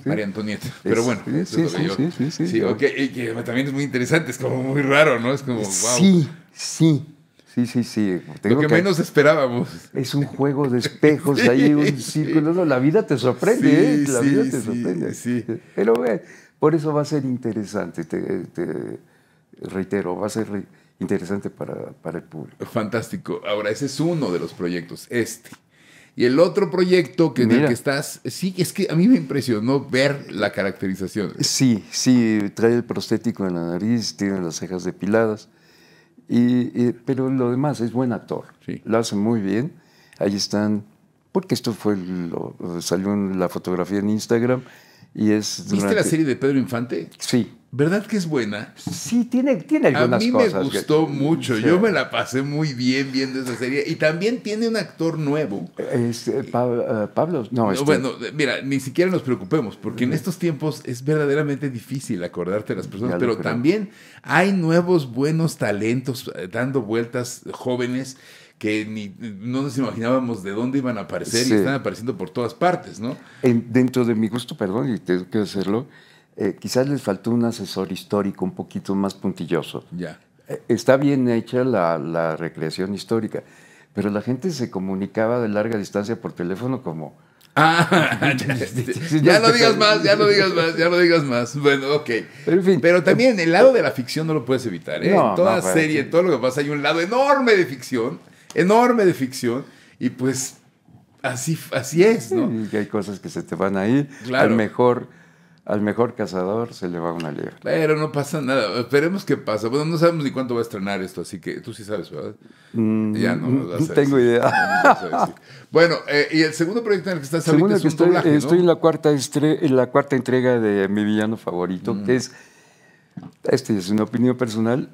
María Antonieta. Pero bueno, sí, eso sí, yo. sí, sí, sí, y que también es muy interesante, es como muy raro, ¿no? Es como, wow. Sí, sí. Sí, sí, sí. lo que, menos esperábamos. Es un juego de espejos ahí, un círculo. No, la vida te sorprende, ¿eh? La vida te sorprende. Sí. Pero bueno, por eso va a ser interesante, te reitero, va a ser interesante para, el público. Fantástico. Ahora, ese es uno de los proyectos, este. Y el otro proyecto que en el que estás, sí, es que a mí me impresionó ver la caracterización. Sí, sí, trae el prostético en la nariz, tiene las cejas depiladas, y, pero lo demás es buen actor, sí. lo hace muy bien. Ahí están, porque esto fue lo, salió en la fotografía en Instagram y es. ¿Viste la serie de Pedro Infante? Sí, ¿Verdad que es buena? Sí, tiene, tiene algunas cosas. A mí me gustó mucho. Yo me la pasé muy bien viendo esa serie. Y también tiene un actor nuevo. Este, eh, eh, Pablo, no. Este. Bueno, mira, ni siquiera nos preocupemos, porque en estos tiempos es verdaderamente difícil acordarte de las personas, pero también hay nuevos buenos talentos eh, dando vueltas jóvenes que ni, no nos imaginábamos de dónde iban a aparecer y están apareciendo por todas partes, ¿no? En, dentro de mi gusto, perdón, y tengo que hacerlo, eh, quizás les faltó un asesor histórico un poquito más puntilloso. Ya. Eh, está bien hecha la, recreación histórica, pero la gente se comunicaba de larga distancia por teléfono como... Ah, ya, no digas más, ya no digas más, ya no digas más. Bueno, ok. Pero, también el lado de la ficción no lo puedes evitar. ¿eh? en toda serie, en todo lo que pasa, hay un lado enorme de ficción, enorme de ficción, y pues así, así es, ¿no? y hay cosas que se te van ahí. Claro. lo mejor al mejor cazador se le va una liebre. Pero no pasa nada, esperemos que pasa. Bueno, no sabemos ni cuánto va a estrenar esto, así que tú sí sabes, ¿verdad? Mm, ya no, no tengo idea. bueno, eh, y el segundo proyecto en el que estás ahorita es un estoy, Estoy en la cuarta en la cuarta entrega de mi villano favorito, mm. que es este es una opinión personal,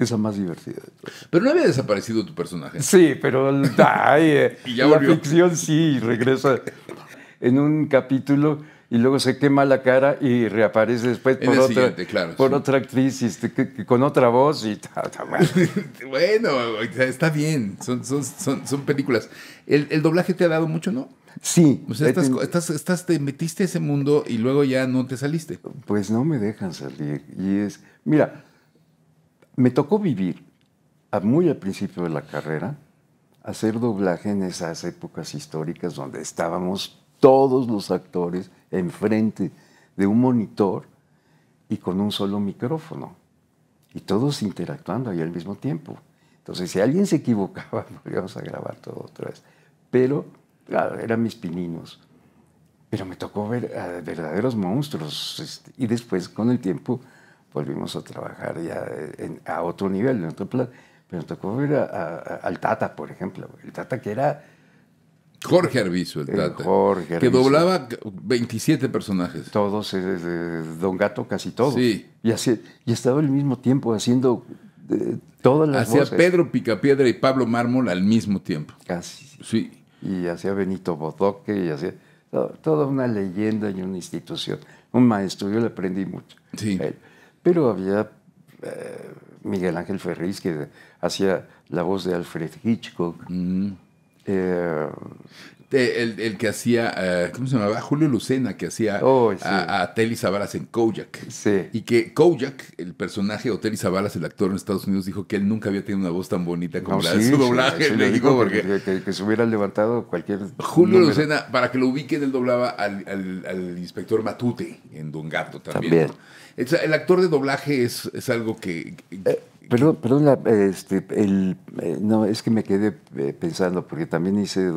esa más divertida. Pero no había desaparecido tu personaje. Sí, pero eh, la ficción sí regresa en un capítulo y luego se quema la cara y reaparece después por, otra, por otra actriz este, con otra voz y bueno. está bien, son, son, son, películas. El, el, doblaje te ha dado mucho, ¿no? Sí. estás, estás, te metiste ese mundo y luego ya no te saliste. Pues no me dejan salir. Y es, mira, me tocó vivir muy al principio de la carrera hacer doblaje en esas épocas históricas donde estábamos todos los actores enfrente de un monitor y con un solo micrófono. Y todos interactuando ahí al mismo tiempo. Entonces, si alguien se equivocaba, volvíamos a grabar todo otra vez. Pero, claro, eran mis pininos. Pero me tocó ver a verdaderos monstruos. Este, y después, con el tiempo, volvimos a trabajar ya eh, a otro nivel, en otro plan. Pero me tocó ver al Tata, por ejemplo. El Tata que era Jorge Arbizu, el eh, Jorge Que doblaba 27 personajes. Todos, eh, eh, Don Gato, casi todos. Sí. Y, así y estaba al mismo tiempo haciendo todas las Hacía Pedro Picapiedra y Pablo Mármol al mismo tiempo. Casi. Sí. Y hacía Benito Bodoque y hacía... toda una leyenda y una institución. Un maestro, yo le aprendí mucho. Sí. pero había Miguel Ángel Ferriz que hacía la voz de Alfred Hitchcock. Mm. Et, euh, El, que hacía, eh, ¿cómo se llamaba? Julio Lucena, que hacía oh, a, a, Telly en Kojak. Y que Kojak, el personaje, o Telly el actor en Estados Unidos, dijo que él nunca había tenido una voz tan bonita como la de su doblaje en México. Porque, que, se hubiera levantado cualquier. Julio Lucena, para que lo ubiquen, él doblaba al, al, inspector Matute en Don Gato también. El actor de doblaje es, es algo que. Eh, perdón, este, el, eh, no, es que me quedé pensando, porque también hice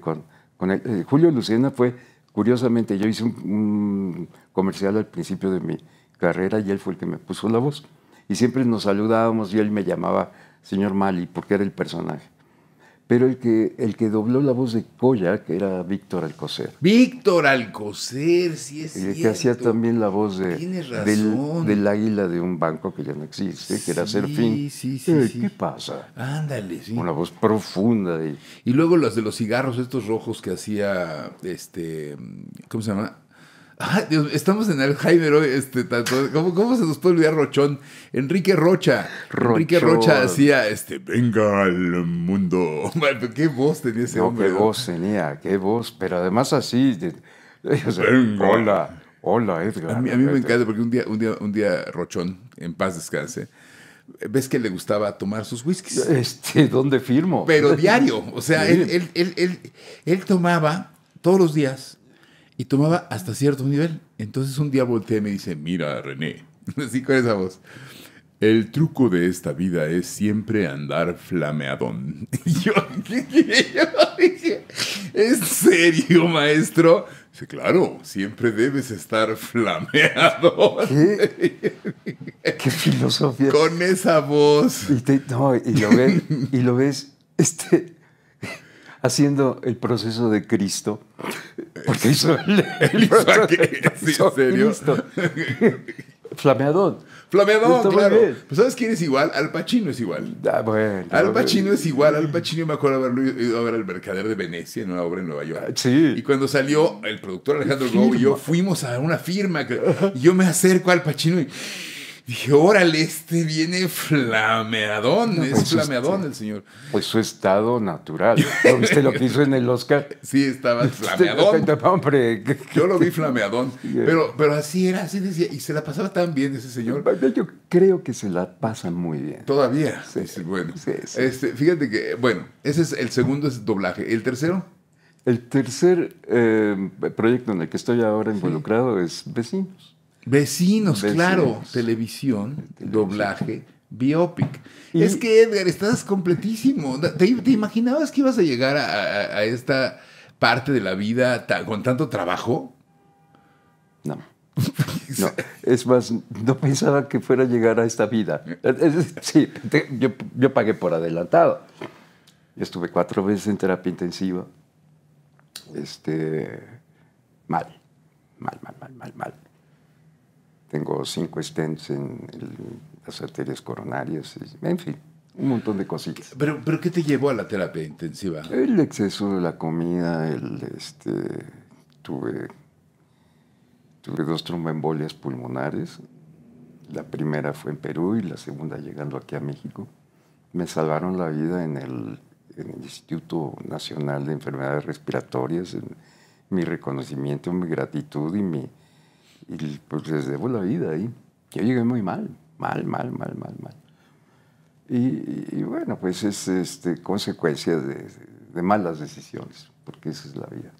con, con eh, Julio Lucena fue, curiosamente, yo hice un, comercial al principio de mi carrera y él fue el que me puso la voz. Y siempre nos saludábamos y él me llamaba señor Mali porque era el personaje. Pero el que, el que dobló la voz de que era Víctor Alcocer. Víctor Alcocer, sí es El que hacía también la voz de, del, águila de un banco que ya no existe, que era Serfín. Sí, sí, eh, sí. ¿Qué pasa? Ándale, sí. Una voz profunda. Y... y luego las de los cigarros estos rojos que hacía, este, ¿cómo se llama? Ah, estamos en Alzheimer hoy, este, ¿cómo, se nos puede olvidar Rochón? Enrique Rocha. Enrique Rocha hacía, este, venga al mundo. qué voz tenía ese hombre. Qué voz tenía, qué voz, pero además así, Venga. hola, hola Edgar. A mí, me encanta porque un día, Rochón, en paz descanse, ves que le gustaba tomar sus whiskies. Este, ¿Dónde firmo? Pero diario, o sea, él, él, él, él tomaba todos los días y tomaba hasta cierto nivel. Entonces un día volteé y me dice, mira René, así con esa voz. El truco de esta vida es siempre andar flameadón. Y yo, dije, ¿en serio, maestro? Dice, claro, siempre debes estar flameado ¿Qué? ¿Qué filosofía? Con esa voz. Y, lo ves, y lo ves, este haciendo el proceso de Cristo. Porque hizo el, hizo proceso ¿En serio? Cristo. Flameadón. Flameadón, claro. Pues ¿Sabes quién es igual? Al Pacino es igual. Ah, al Pacino es igual. Al Pacino me acuerdo haberlo ido a ver al Mercader de Venecia en una obra en Nueva York. Ah, sí. Y cuando salió, el productor Alejandro Gómez y yo fuimos a una firma. y yo me acerco al Pacino y Dije, órale, este viene flameadón, es pues, este, flameadón el señor. Pues su estado natural. ¿No viste lo que hizo en el Oscar? Sí, estaba este, flameadón. Yo lo vi flameadón. Pero, pero así era, así decía. Y se la pasaba tan bien ese señor. Yo creo que se la pasa muy bien. Todavía. Sí, bueno. Este, fíjate que, bueno, ese es el segundo es doblaje. ¿El tercero? El tercer eh, proyecto en el que estoy ahora involucrado es Vecinos. Vecinos, claro. Televisión, doblaje, biopic. Es que Edgar, estás completísimo. ¿Te, imaginabas que ibas a llegar a, esta parte de la vida con tanto trabajo? No. Es más, no pensaba que fuera a llegar a esta vida. Sí, yo, pagué por adelantado. Estuve cuatro veces en terapia intensiva. Este, mal, mal, mal, mal, mal, mal tengo cinco stents en las arterias coronarias, en fin, un montón de cositas. ¿Pero, ¿Pero qué te llevó a la terapia intensiva? El exceso de la comida, el, este, tuve, tuve dos tromboembolias pulmonares. La primera fue en Perú y la segunda llegando aquí a México. Me salvaron la vida en el, Instituto Nacional de Enfermedades Respiratorias. mi reconocimiento, mi gratitud y mi y pues les debo la vida ahí. Yo llegué muy mal, mal, mal, mal, mal, mal. Y, bueno, pues es este, consecuencia de, malas decisiones porque esa es la vida.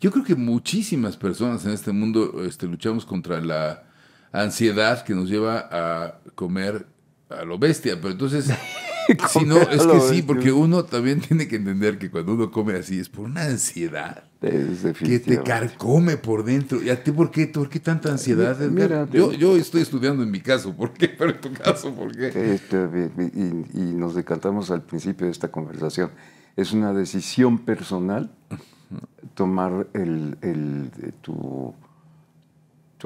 Yo creo que muchísimas personas en este mundo este, luchamos contra la ansiedad que nos lleva a comer a lo bestia, pero entonces Ah, no, es que sí, porque uno también tiene que entender que cuando uno come así es por una ansiedad que te carcome por dentro. ¿Y a ti por qué, qué tanta ansiedad? Mira, yo, estoy estudiando en mi caso, ¿por qué? Pero en tu caso, ¿por qué? y, nos decantamos al principio de esta conversación. Es una decisión personal tomar el, el, eh, tu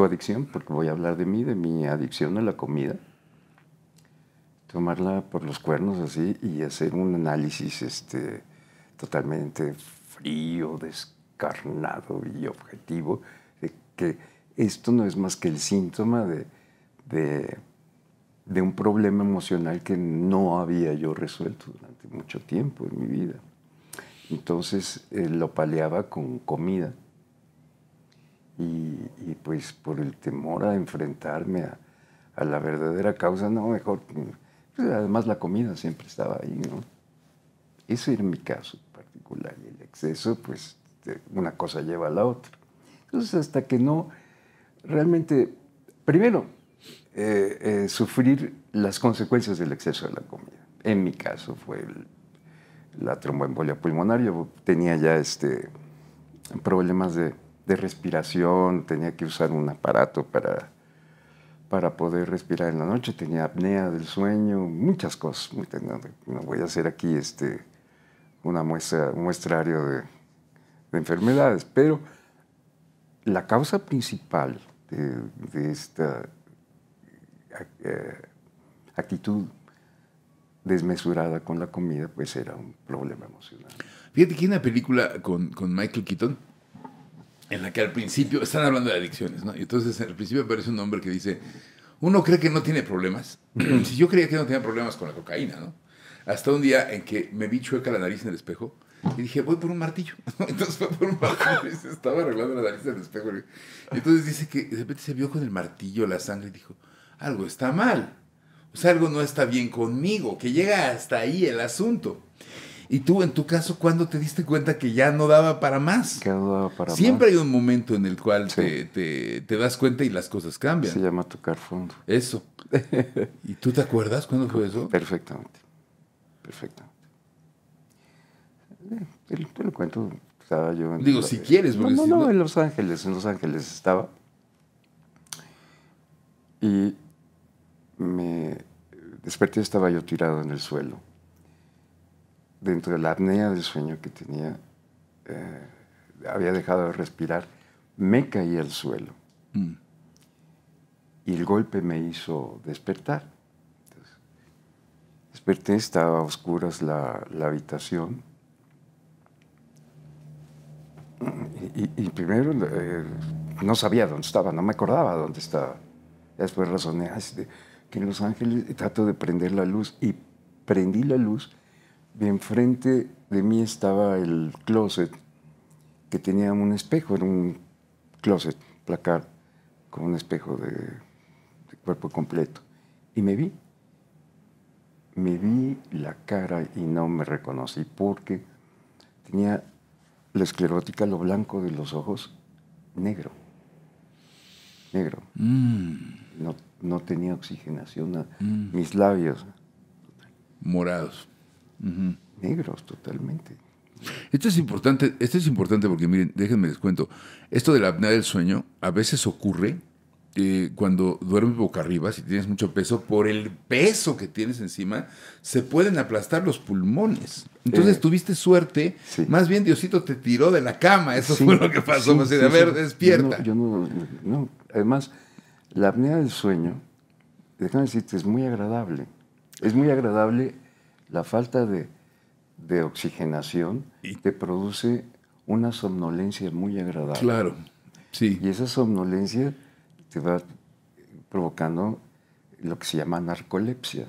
adicción, porque voy a hablar de mí, de mi adicción a la comida tomarla por los cuernos así y hacer un análisis este, totalmente frío, descarnado y objetivo, de que esto no es más que el síntoma de, un problema emocional que no había yo resuelto durante mucho tiempo en mi vida. Entonces eh, lo paliaba con comida. Y, pues por el temor a enfrentarme a la verdadera causa, no, mejor pues, además la comida siempre estaba ahí, ¿no? Ese era mi caso particular. Y el exceso, pues una cosa lleva a la otra. Entonces hasta que no, realmente, primero, eh, eh, sufrir las consecuencias del exceso de la comida. En mi caso fue la tromboembolia pulmonar. Yo tenía ya este, problemas de respiración, tenía que usar un aparato para para poder respirar en la noche, tenía apnea del sueño, muchas cosas. No, no voy a hacer aquí este, una muestra, un muestrario de, enfermedades, pero la causa principal de, esta eh, actitud desmesurada con la comida, pues era un problema emocional. Fíjate que hay una película con, con Michael Keaton en la que al principio, están hablando de adicciones, ¿no? Y entonces al principio aparece un hombre que dice, uno cree que no tiene problemas. si yo creía que no tenía problemas con la cocaína, ¿no? Hasta un día en que me vi chueca la nariz en el espejo y dije, voy por un martillo. entonces fue por un martillo y se estaba arreglando la nariz en el espejo. Y entonces dice que de repente se vio con el martillo la sangre y dijo, algo está mal. O sea, algo no está bien conmigo, que llega hasta ahí el asunto. Y tú, en tu caso, ¿cuándo te diste cuenta que ya no daba para más? Que no daba para más. Siempre hay un momento en el cual te, das cuenta y las cosas cambian. Se llama tocar fondo. Eso. ¿Y tú te acuerdas cuándo fue eso? Perfectamente. Perfectamente. Eh, te lo, cuento. Estaba yo en Digo, si quieres. no, no, en Los Ángeles. En Los Ángeles estaba. Y me desperté, estaba yo tirado en el suelo dentro de la apnea del sueño que tenía, eh, había dejado de respirar, me caí al suelo. Mm. Y el golpe me hizo despertar. desperté, estaba a oscuras la, habitación. Y, primero eh, no sabía dónde estaba, no me acordaba dónde estaba. Después razoné ah, este, que en Los Ángeles trato de prender la luz y prendí la luz de enfrente de mí estaba el closet que tenía un espejo, era un closet, placar, con un espejo de, cuerpo completo. Y me vi, me vi la cara y no me reconocí porque tenía la esclerótica, lo blanco de los ojos, negro. Negro. Mm. No, tenía oxigenación, mm. mis labios. Morados negros totalmente. Esto es importante, esto es importante porque miren, déjenme les cuento, esto de la apnea del sueño a veces ocurre eh, cuando duermes boca arriba, si tienes mucho peso, por el peso que tienes encima, se pueden aplastar los pulmones. Entonces eh, tuviste suerte, más bien Diosito te tiró de la cama, eso fue lo que pasó, sí, pues, a ver, despierta. Yo no, no, no, además, la apnea del sueño, déjame decirte, es muy agradable. Es muy agradable la falta de, oxigenación te produce una somnolencia muy agradable. Claro, sí. Y esa somnolencia te va provocando lo que se llama narcolepsia.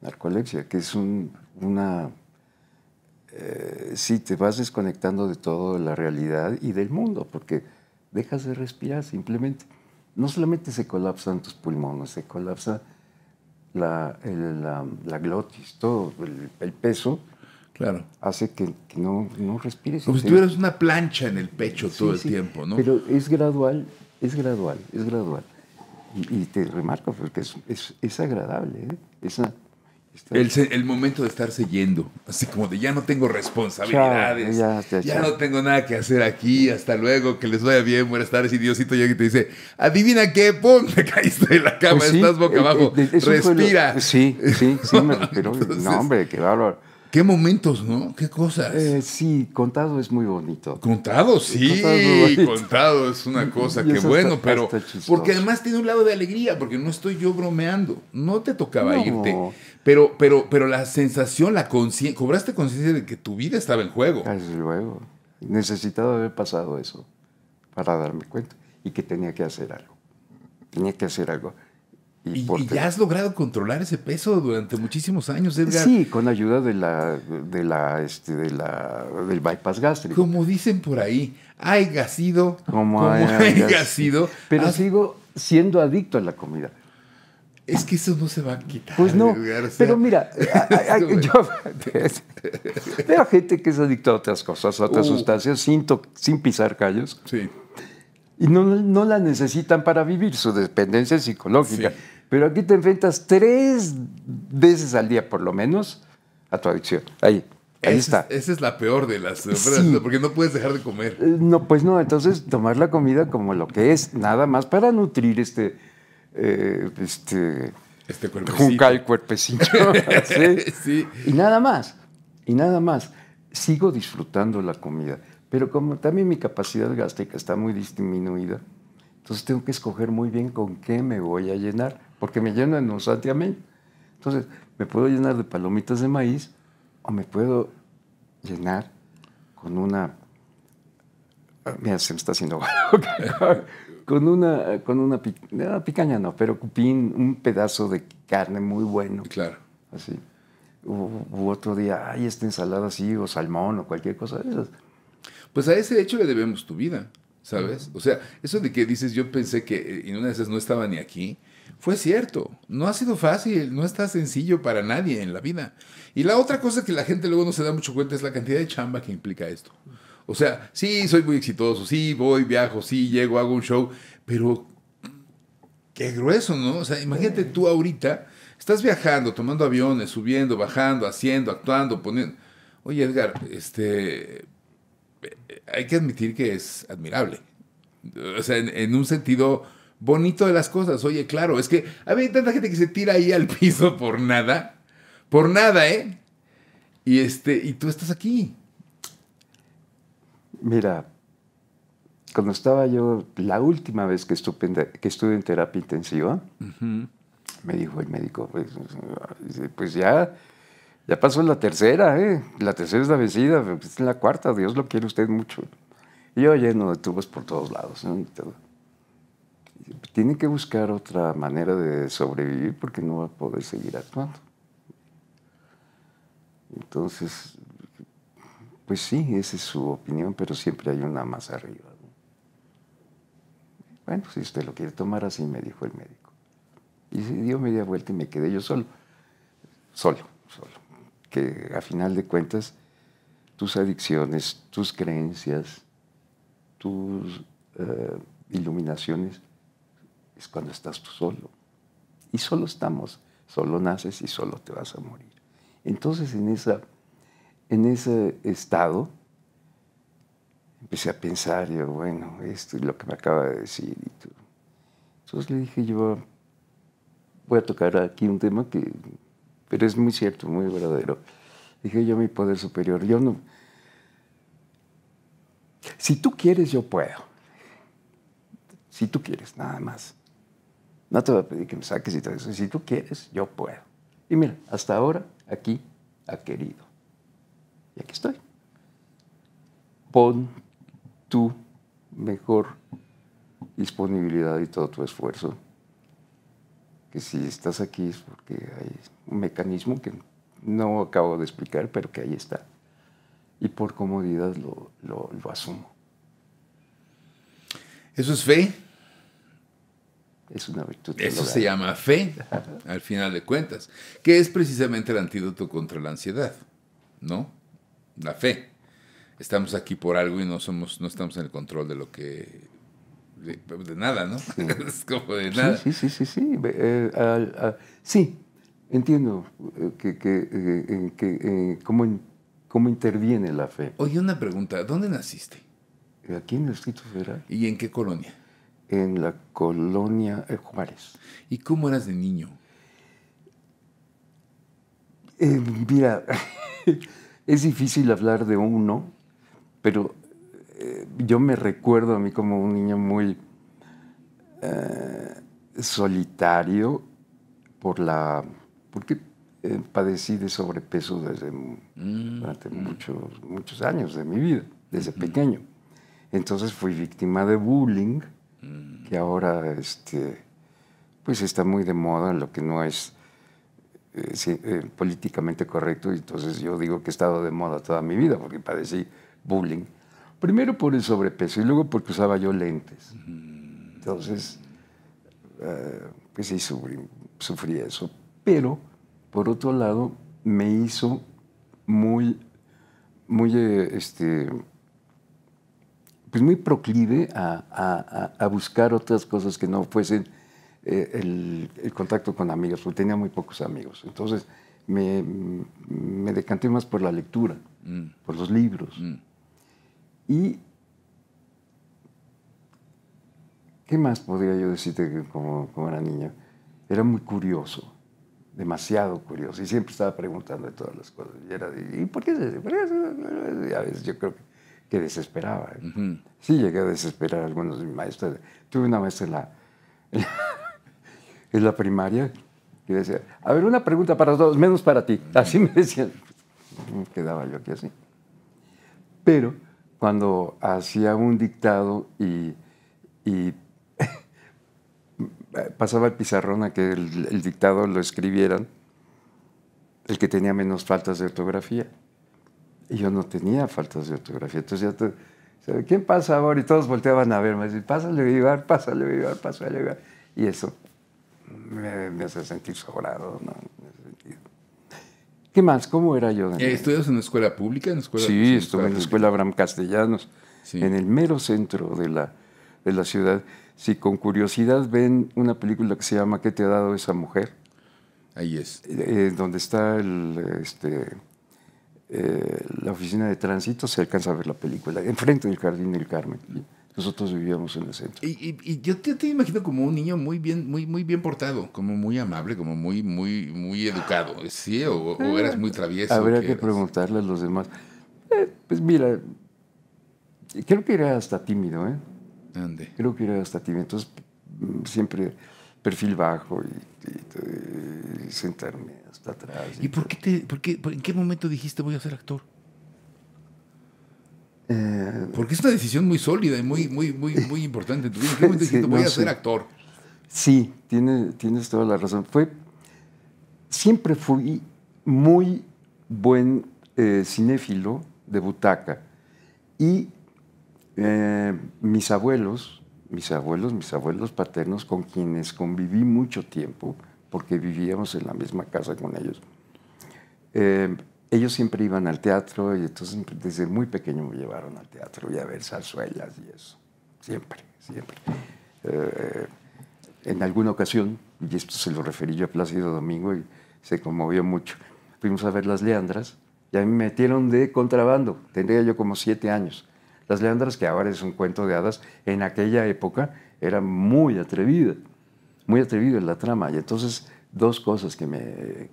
Narcolepsia, que es una... Eh, sí, te vas desconectando de todo, la realidad y del mundo, porque dejas de respirar simplemente. No solamente se colapsan tus pulmones, se colapsa la, el, la, glotis, todo, el, peso, Claro. hace que, no, no, respires. Como si tuvieras una plancha en el pecho todo el tiempo, ¿no? Pero es gradual, es gradual, es gradual. Y, te remarco, porque es, es, es agradable, ¿eh? El, el, momento de estarse yendo, así como de ya no tengo responsabilidades, ya, no tengo nada que hacer aquí, hasta luego, que les vaya bien, buenas tardes, y Diosito llega y te dice, adivina qué, pum, te caíste de la cama, pues estás boca eh, abajo, eh, respira. Sí, sí, sí me respiró. no, hombre, qué bárbaro. Qué momentos, ¿no? Qué cosas. Eh, sí, contado es muy bonito. Contado, sí. Contado es, una cosa, que bueno, pero... porque además tiene un lado de alegría, porque no estoy yo bromeando. No te tocaba irte. Pero, pero, pero la sensación, la conciencia, cobraste conciencia de que tu vida estaba en juego. Desde luego. Necesitaba haber pasado eso para darme cuenta y que tenía que hacer algo. Tenía que hacer algo. Y, ya has logrado controlar ese peso durante muchísimos años, Edgar. Sí, con ayuda de la, este, de la, del bypass gástrico. Como dicen por ahí, hay gasido, como, hay gasido. Pero sigo siendo adicto a la comida. Es que eso no se va a quitar. Pues no. pero mira, hay, yo veo gente que es adicto a otras cosas, a otras uh. sustancias, sin, sin pisar callos. Sí y no, no la necesitan para vivir, su dependencia psicológica. Pero aquí te enfrentas tres veces al día, por lo menos, a tu adicción. Ahí. Ahí está. Esa es la peor de las porque no puedes dejar de comer. Eh, no, pues no, entonces tomar la comida como lo que es, nada más para nutrir este, eh, este, este cuerpecito. cuerpecito. Y nada más, y nada más. Sigo disfrutando la comida. Pero como también mi capacidad gástrica está muy disminuida, entonces tengo que escoger muy bien con qué me voy a llenar, porque me lleno en un santiamén. Entonces, me puedo llenar de palomitas de maíz o me puedo llenar con una... Ah, mira, se me está haciendo con una con una, picaña no, pero cupín, un pedazo de carne muy bueno. Claro. Así. U, otro día, ay, esta ensalada así, o salmón, o cualquier cosa de esas pues a ese hecho le debemos tu vida, ¿sabes? O sea, eso de que dices, yo pensé que en eh, una de esas no estaba ni aquí, fue cierto. No ha sido fácil, no está sencillo para nadie en la vida. Y la otra cosa que la gente luego no se da mucho cuenta es la cantidad de chamba que implica esto. O sea, sí, soy muy exitoso, sí, voy, viajo, sí, llego, hago un show, pero qué grueso, ¿no? O sea, imagínate tú ahorita, estás viajando, tomando aviones, subiendo, bajando, haciendo, actuando, poniendo... Oye, Edgar, este, hay que admitir que es admirable. O sea, en, un sentido bonito de las cosas. Oye, claro, es que hay tanta gente que se tira ahí al piso por nada. Por nada, ¿eh? Y este, y tú estás aquí. Mira, cuando estaba yo, la última vez que estuve en, que estuve en terapia intensiva, me dijo el médico, pues, pues ya ya pasó la tercera, ¿eh? La tercera es la vencida, es la cuarta, Dios lo quiere usted mucho. Y yo lleno de tubos por todos lados. Tiene que buscar otra manera de sobrevivir porque no va a poder seguir actuando. Entonces, pues sí, esa es su opinión, pero siempre hay una más arriba. Bueno, si usted lo quiere tomar así, me dijo el médico. Y dio media vuelta y me quedé yo solo. Solo que a final de cuentas tus adicciones, tus creencias, tus eh, iluminaciones, es cuando estás tú solo. Y solo estamos, solo naces y solo te vas a morir. Entonces en, esa, en ese estado empecé a pensar, yo, bueno, esto es lo que me acaba de decir. Y tú. Entonces le dije yo, voy a tocar aquí un tema que pero es muy cierto, muy verdadero. Dije yo mi poder superior, yo no... Si tú quieres, yo puedo. Si tú quieres, nada más. No te voy a pedir que me saques y todo Si tú quieres, yo puedo. Y mira, hasta ahora, aquí, ha querido. Y aquí estoy. Pon tu mejor disponibilidad y todo tu esfuerzo que si estás aquí es porque hay un mecanismo que no acabo de explicar, pero que ahí está. Y por comodidad lo, asumo. ¿Eso es fe? Es una virtud. Eso se llama fe, al final de cuentas, que es precisamente el antídoto contra la ansiedad, ¿no? La fe. Estamos aquí por algo y no, somos, no estamos en el control de lo que de nada, ¿no? Sí. como de nada. Sí, sí, sí, sí. Eh, sí, entiendo eh, que, que, eh, cómo, interviene la fe. Oye, una pregunta, ¿dónde naciste? Aquí en el Distrito Federal. ¿Y en qué colonia? En la colonia Juárez. ¿Y cómo eras de niño? mira, es difícil hablar de uno, pero eh, yo me recuerdo a mí como un niño muy eh, solitario por la... porque eh, padecí de sobrepeso desde, mm. durante mm. muchos, años de mi vida, desde mm. pequeño. Entonces fui víctima de bullying, que ahora este, pues está muy de moda, lo que no es políticamente correcto. Entonces yo digo que he estado de moda toda mi vida porque padecí bullying. Primero por el sobrepeso y luego porque usaba yo lentes. Mm. Entonces, eh, pues sí, sufrí, eso. Pero, por otro lado, me hizo muy, muy, eh, este, pues muy proclive a, buscar otras cosas que no fuesen eh, el, contacto con amigos, porque tenía muy pocos amigos. Entonces, me, decanté más por la lectura, mm. por los libros. Mm. Y ¿Qué más podría yo decirte como, era niño? Era muy curioso, demasiado curioso, y siempre estaba preguntando de todas las cosas. Y era ¿y por qué? a veces yo creo que, desesperaba. Sí, llegué a desesperar algunos de mis maestros. Tuve una maestra en la, en la, primaria que decía, a ver, una pregunta para todos, menos para ti. Así me decían. Quedaba yo aquí así. Pero cuando hacía un dictado y, pasaba el pizarrón a que el, dictado lo escribieran, el que tenía menos faltas de ortografía. Y yo no tenía faltas de ortografía. Entonces ya ¿quién pasa ahora? Y todos volteaban a verme, decían, pásale, Vivar, pásale, Vivar, pásale, Vivar. Y eso me, me hace sentir sobrado. ¿Qué más? ¿Cómo era yo? Daniel? Eh, ¿Estudias en una escuela pública? En escuela, sí, estuve en la escuela Abraham Castellanos, en el mero centro de la, de la ciudad. Si con curiosidad ven una película que se llama ¿Qué te ha dado esa mujer? Ahí es. Eh, donde está el, este, eh, la oficina de tránsito, se alcanza a ver la película, enfrente del Jardín del Carmen. Nosotros vivíamos en el centro. Y, yo, te, imagino como un niño muy bien, muy, muy bien portado, como muy amable, como muy, muy, muy educado. ¿Sí? ¿O, ah, eras muy travieso? Habría que preguntarle a los demás. Eh, pues mira, creo que era hasta tímido, ¿eh? Creo que era hasta tímido. Entonces, mm, siempre perfil bajo y, sentarme hasta atrás. ¿Y, por qué te, por qué, en qué momento dijiste voy a ser actor? Eh, porque es una decisión muy sólida y muy, muy, muy, muy importante ¿Tú voy a ser actor? Sí, tiene, tienes toda la razón. Fue, siempre fui muy buen eh, cinéfilo de butaca. Y eh, mis abuelos, mis abuelos, mis abuelos paternos, con quienes conviví mucho tiempo, porque vivíamos en la misma casa con ellos, ellos siempre iban al teatro y entonces desde muy pequeño me llevaron al teatro y a ver zarzuelas y eso. Siempre, siempre. Eh, en alguna ocasión, y esto se lo referí yo a Plácido Domingo y se conmovió mucho, fuimos a ver Las Leandras y a mí me metieron de contrabando. Tendría yo como siete años. Las Leandras, que ahora es un cuento de hadas, en aquella época era muy atrevida, muy atrevida la trama. Y entonces, dos cosas que, me,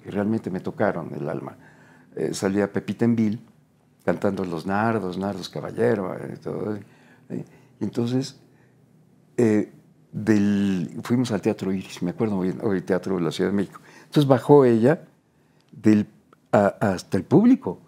que realmente me tocaron el alma eh, salía Pepita Envil cantando Los Nardos, Nardos Caballero, eh, eh. y todo. entonces, del, fuimos al Teatro Iris, me acuerdo bien, o el Teatro de la Ciudad de México. Entonces bajó ella del, hasta el público.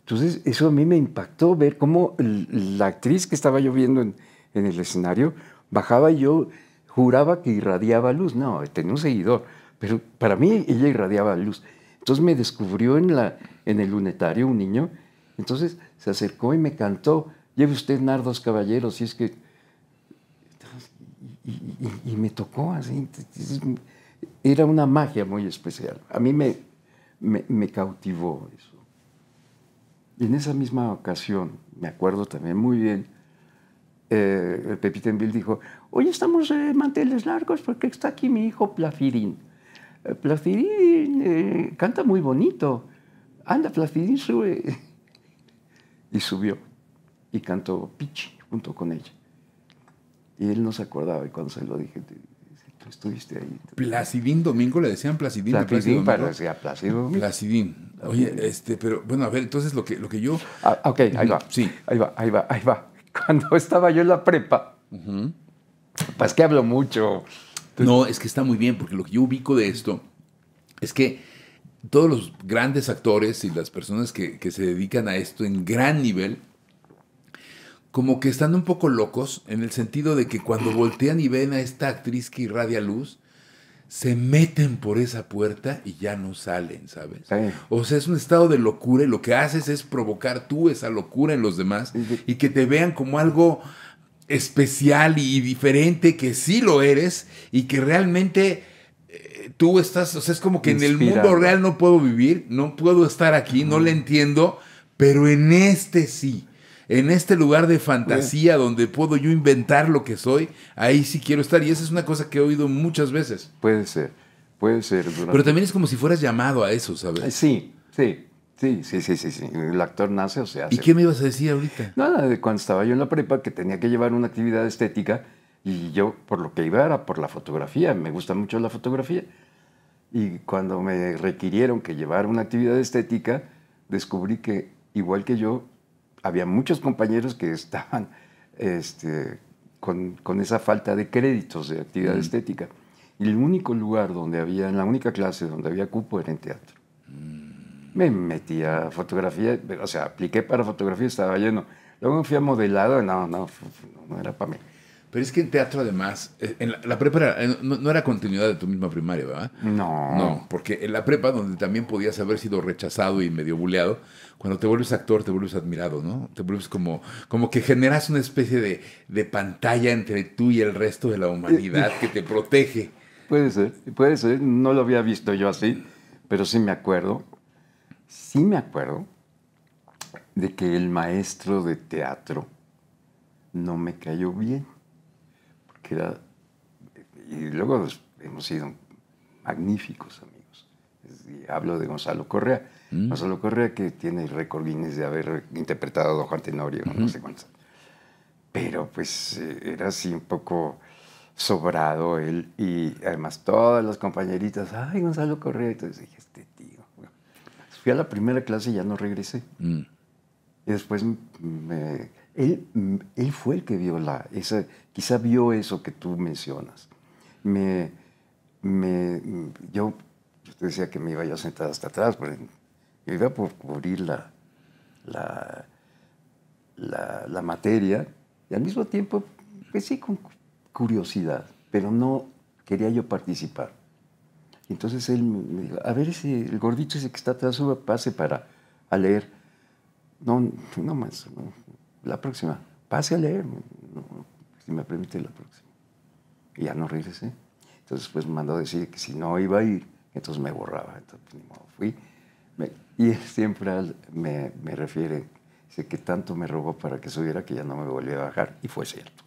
Entonces, eso a mí me impactó ver cómo la actriz que estaba yo viendo en, en el escenario bajaba y yo juraba que irradiaba luz. No, tenía un seguidor, pero para mí ella irradiaba luz. Entonces me descubrió en la, en el lunetario, un niño. Entonces se acercó y me cantó, lleve usted nardos caballeros, y es que... Y, me tocó así. Era una magia muy especial. A mí me, me, cautivó eso. Y en esa misma ocasión, me acuerdo también muy bien, eh, Pepita Envil dijo, hoy estamos manteles largos porque está aquí mi hijo Plafirín. Eh, Plafirín eh, canta muy bonito anda, Placidín, sube. Y subió y cantó Pichi junto con ella. Y él no se acordaba y cuando se lo dije, tú estuviste ahí. Placidín Domingo, le decían Placidín. Placidín, parecía Placidín. Placidín. Oye, este, pero bueno, a ver, entonces lo que, lo que yo... Ah, ok, ahí va. Sí. Ahí va, ahí va, ahí va. Cuando estaba yo en la prepa, pues que hablo mucho. no, es que está muy bien, porque lo que yo ubico de esto es que todos los grandes actores y las personas que, se dedican a esto en gran nivel, como que están un poco locos en el sentido de que cuando voltean y ven a esta actriz que irradia luz, se meten por esa puerta y ya no salen, ¿sabes? O sea, es un estado de locura y lo que haces es provocar tú esa locura en los demás y que te vean como algo especial y diferente, que sí lo eres y que realmente eh, tú estás, o sea, es como que en el mundo real no puedo vivir, no puedo estar aquí, no le entiendo, pero en este sí. En este lugar de fantasía pues- donde puedo yo inventar lo que soy, ahí sí quiero estar. Y esa es una cosa que he oído muchas veces. Puede ser, puede ser. Pero también es como si fueras llamado a eso, ¿sabes? Sí, sí. Sí, sí, sí, sí, sí, El actor nace o se hace. ¿Y qué me ibas a decir ahorita? Nada, de cuando estaba yo en la prepa, que tenía que llevar una actividad estética y yo por lo que iba era por la fotografía, me gusta mucho la fotografía. Y cuando me requirieron que llevara una actividad estética, descubrí que, igual que yo, había muchos compañeros que estaban este, con, con, esa falta de créditos de actividad mm. estética. Y el único lugar donde había, en la única clase donde había cupo era en teatro. Mm. Me metí a fotografía, o sea, apliqué para fotografía, estaba lleno. Luego me fui a modelado, no, no, no era para mí. Pero es que en teatro, además, eh, en la, prepa eh, no, era continuidad de tu misma primaria, ¿verdad? No. No, porque en la prepa, donde también podías haber sido rechazado y medio buleado, cuando te vuelves actor, te vuelves admirado, ¿no? Te vuelves como, como que generas una especie de, de pantalla entre tú y el resto de la humanidad que te protege. Puede ser, puede ser. No lo había visto yo así, pero sí me acuerdo. Sí me acuerdo de que el maestro de teatro no me cayó bien y luego hemos sido magníficos amigos. Hablo de Gonzalo Correa. Mm. Gonzalo Correa que tiene récord de haber interpretado a Don Juan Tenorio, no sé cuántos. Pero pues eh, era así un poco sobrado él y además todas las compañeritas, ay Gonzalo Correa, entonces dije, este tío. Fui a la primera clase y ya no regresé. Mm. Y después me él, mm, él fue el que vio la, esa, quizá vio eso que tú mencionas. Me, me, mm, yo, te decía que me iba yo sentada hasta atrás, pero pues, iba por cubrir la, la, la, materia y al mismo tiempo, pues sí, con curiosidad, pero no quería yo participar. Entonces él me dijo, a ver, ese, el gordito ese que está atrás, suba, pase para a leer. No, no más, no, la próxima, pase a leer, si me permite la próxima. Y ya no regresé. Entonces, pues me mandó decir que si no iba a ir, entonces me borraba. Entonces, pues, fui. y siempre me, me refiere, dice que tanto me robó para que subiera que ya no me volvía a bajar. Y fue cierto.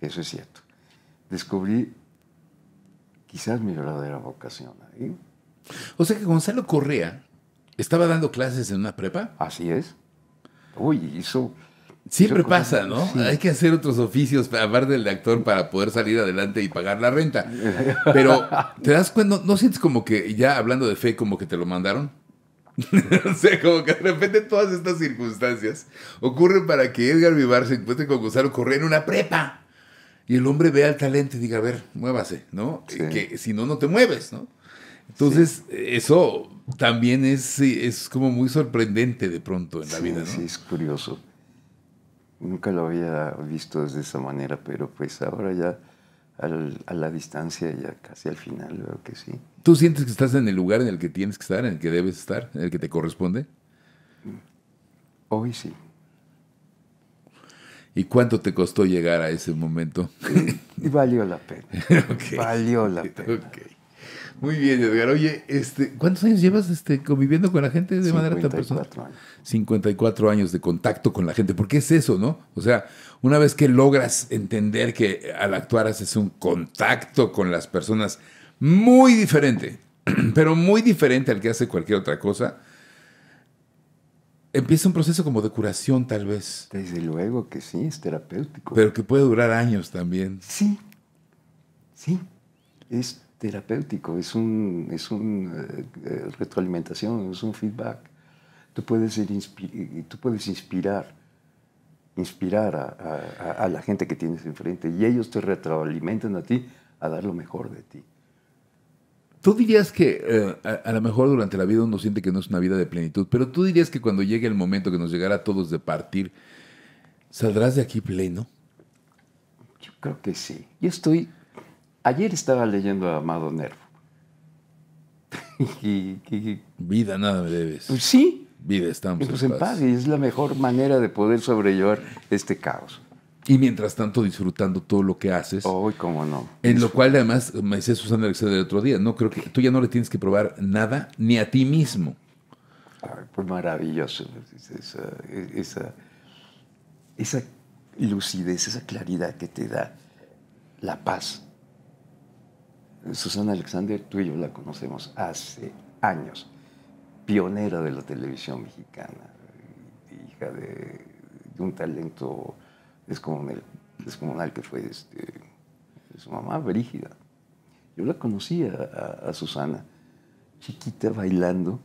Eso es cierto. Descubrí quizás mi verdadera vocación ahí. O sea que Gonzalo Correa estaba dando clases en una prepa. Así es. Uy, hizo Siempre pasa, ¿no? Hay que hacer otros oficios, hablar del de actor, para poder salir adelante y pagar la renta. Pero, ¿te das cuenta? ¿No, sientes como que ya hablando de fe, como que te lo mandaron? o sea, como que de repente todas estas circunstancias ocurren para que Edgar Vivar se encuentre con Gonzalo Correa en una prepa. Y el hombre vea al talento y diga, a ver, muévase, ¿no? Que si no, no te mueves, ¿no? Entonces, eso también es, es como muy sorprendente de pronto en la vida, ¿no? Sí, es curioso. Nunca lo había visto de esa manera, pero pues ahora ya a la distancia, ya casi al final, veo que sí. ¿Tú sientes que estás en el lugar en el que tienes que estar, en el que debes estar, en el que te corresponde? Hoy sí. ¿Y cuánto te costó llegar a ese momento? Eh, valió la pena. Valió la pena. Muy bien, Edgar. Oye, este, ¿cuántos años llevas este, conviviendo con la gente de manera tan personal? 54 Años. 54 años de contacto con la gente, porque es eso, ¿no? O sea, una vez que logras entender que al actuar haces un contacto con las personas muy diferente, pero muy diferente al que hace cualquier otra cosa, empieza un proceso como de curación tal vez. Desde luego que sí, es terapéutico. Pero que puede durar años también. Sí, sí. Es terapéutico, es un es un, eh, eh, retroalimentación, es un feedback. Tú puedes, tú puedes inspirar, inspirar a, a, la gente que tienes enfrente y ellos te retroalimentan a ti a dar lo mejor de ti. Tú dirías que eh, a, a lo mejor durante la vida uno siente que no es una vida de plenitud, pero tú dirías que cuando llegue el momento que nos llegara a todos de partir, ¿saldrás de aquí pleno? Yo creo que sí. Yo estoy Ayer estaba leyendo a Amado Nervo. Vida, nada me debes. Pues sí. Vida, estamos pues en, paz. Y es la mejor manera de poder sobrellevar este caos. Y mientras tanto disfrutando todo lo que haces. Hoy, cómo no. En lo cual además me decía Susana Alexander el otro día, no creo que tú ya no le tienes que probar nada ni a ti mismo. Ay, pues maravilloso pues, esa, esa, esa lucidez, esa claridad que te da la paz Susana Alexander, tú y yo la conocemos hace años, pionera de la televisión mexicana, hija de, un talento descomunal, que fue este, su mamá, Brígida. Yo la conocía a, Susana, chiquita bailando,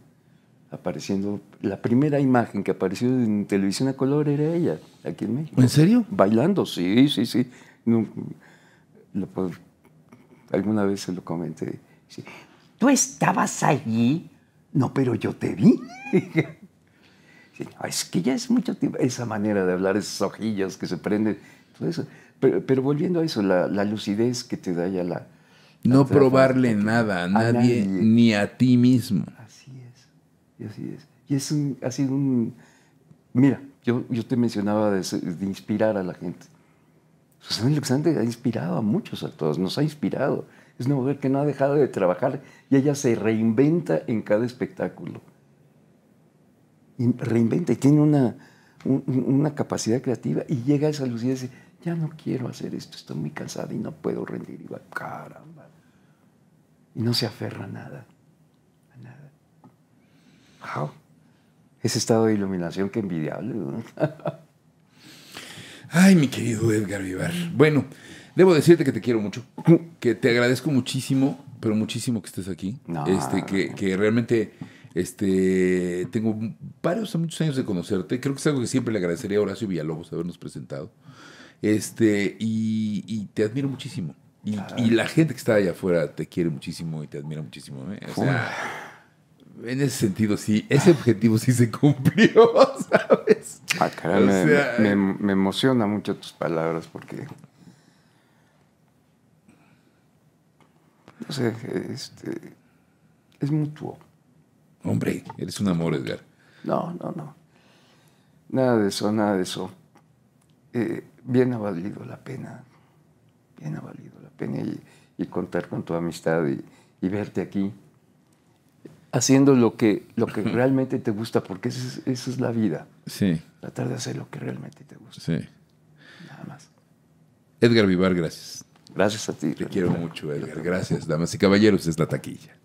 apareciendo. La primera imagen que apareció en televisión a color era ella, aquí en México. ¿En serio? Bailando, sí, sí, sí. No, lo, alguna vez se lo comenté. ¿tú estabas allí? No, pero yo te vi. es que ya es mucho tiempo, esa manera de hablar, esas hojillas que se prenden, Pero, volviendo a eso, la, lucidez que te da ya la... no probarle nada a nadie, ni a ti mismo. Así es, y así es. Y es ha sido un... Mira, yo, yo te mencionaba de inspirar a la gente. Susana Alexander ha inspirado a muchos, actores. nos ha inspirado. Es una mujer que no ha dejado de trabajar y ella se reinventa en cada espectáculo. reinventa y tiene una, una capacidad creativa y llega a esa lucidez y dice, ya no quiero hacer esto, estoy muy cansada y no puedo rendir. Y va, caramba. Y no se aferra a nada. A nada. Wow. Ese estado de iluminación que envidiable. Ay, mi querido Edgar Vivar. Bueno, debo decirte que te quiero mucho, que te agradezco muchísimo, pero muchísimo que estés aquí. este, que, realmente este, tengo varios, o muchos años de conocerte. Creo que es algo que siempre le agradecería a Horacio Villalobos habernos presentado. Este, y, te admiro muchísimo. Y, la gente que está allá afuera te quiere muchísimo y te admira muchísimo. ¿eh? en ese sentido, sí, ese objetivo sí se cumplió, ¿sabes? Ah, me, me, emociona mucho tus palabras porque. No sé, este, es mutuo. Hombre, eres un amor, Edgar. No, no, no. Nada de eso, nada de eso. Eh, bien ha valido la pena. Bien ha valido la pena y, contar con tu amistad y verte aquí haciendo lo que, lo que realmente te gusta, porque esa es, es, la vida. Sí. Tratar de hacer lo que realmente te gusta. Sí. Nada más. Edgar Vivar, gracias. Gracias a ti. Te quiero mucho, Edgar. Gracias, damas y caballeros. Es la taquilla.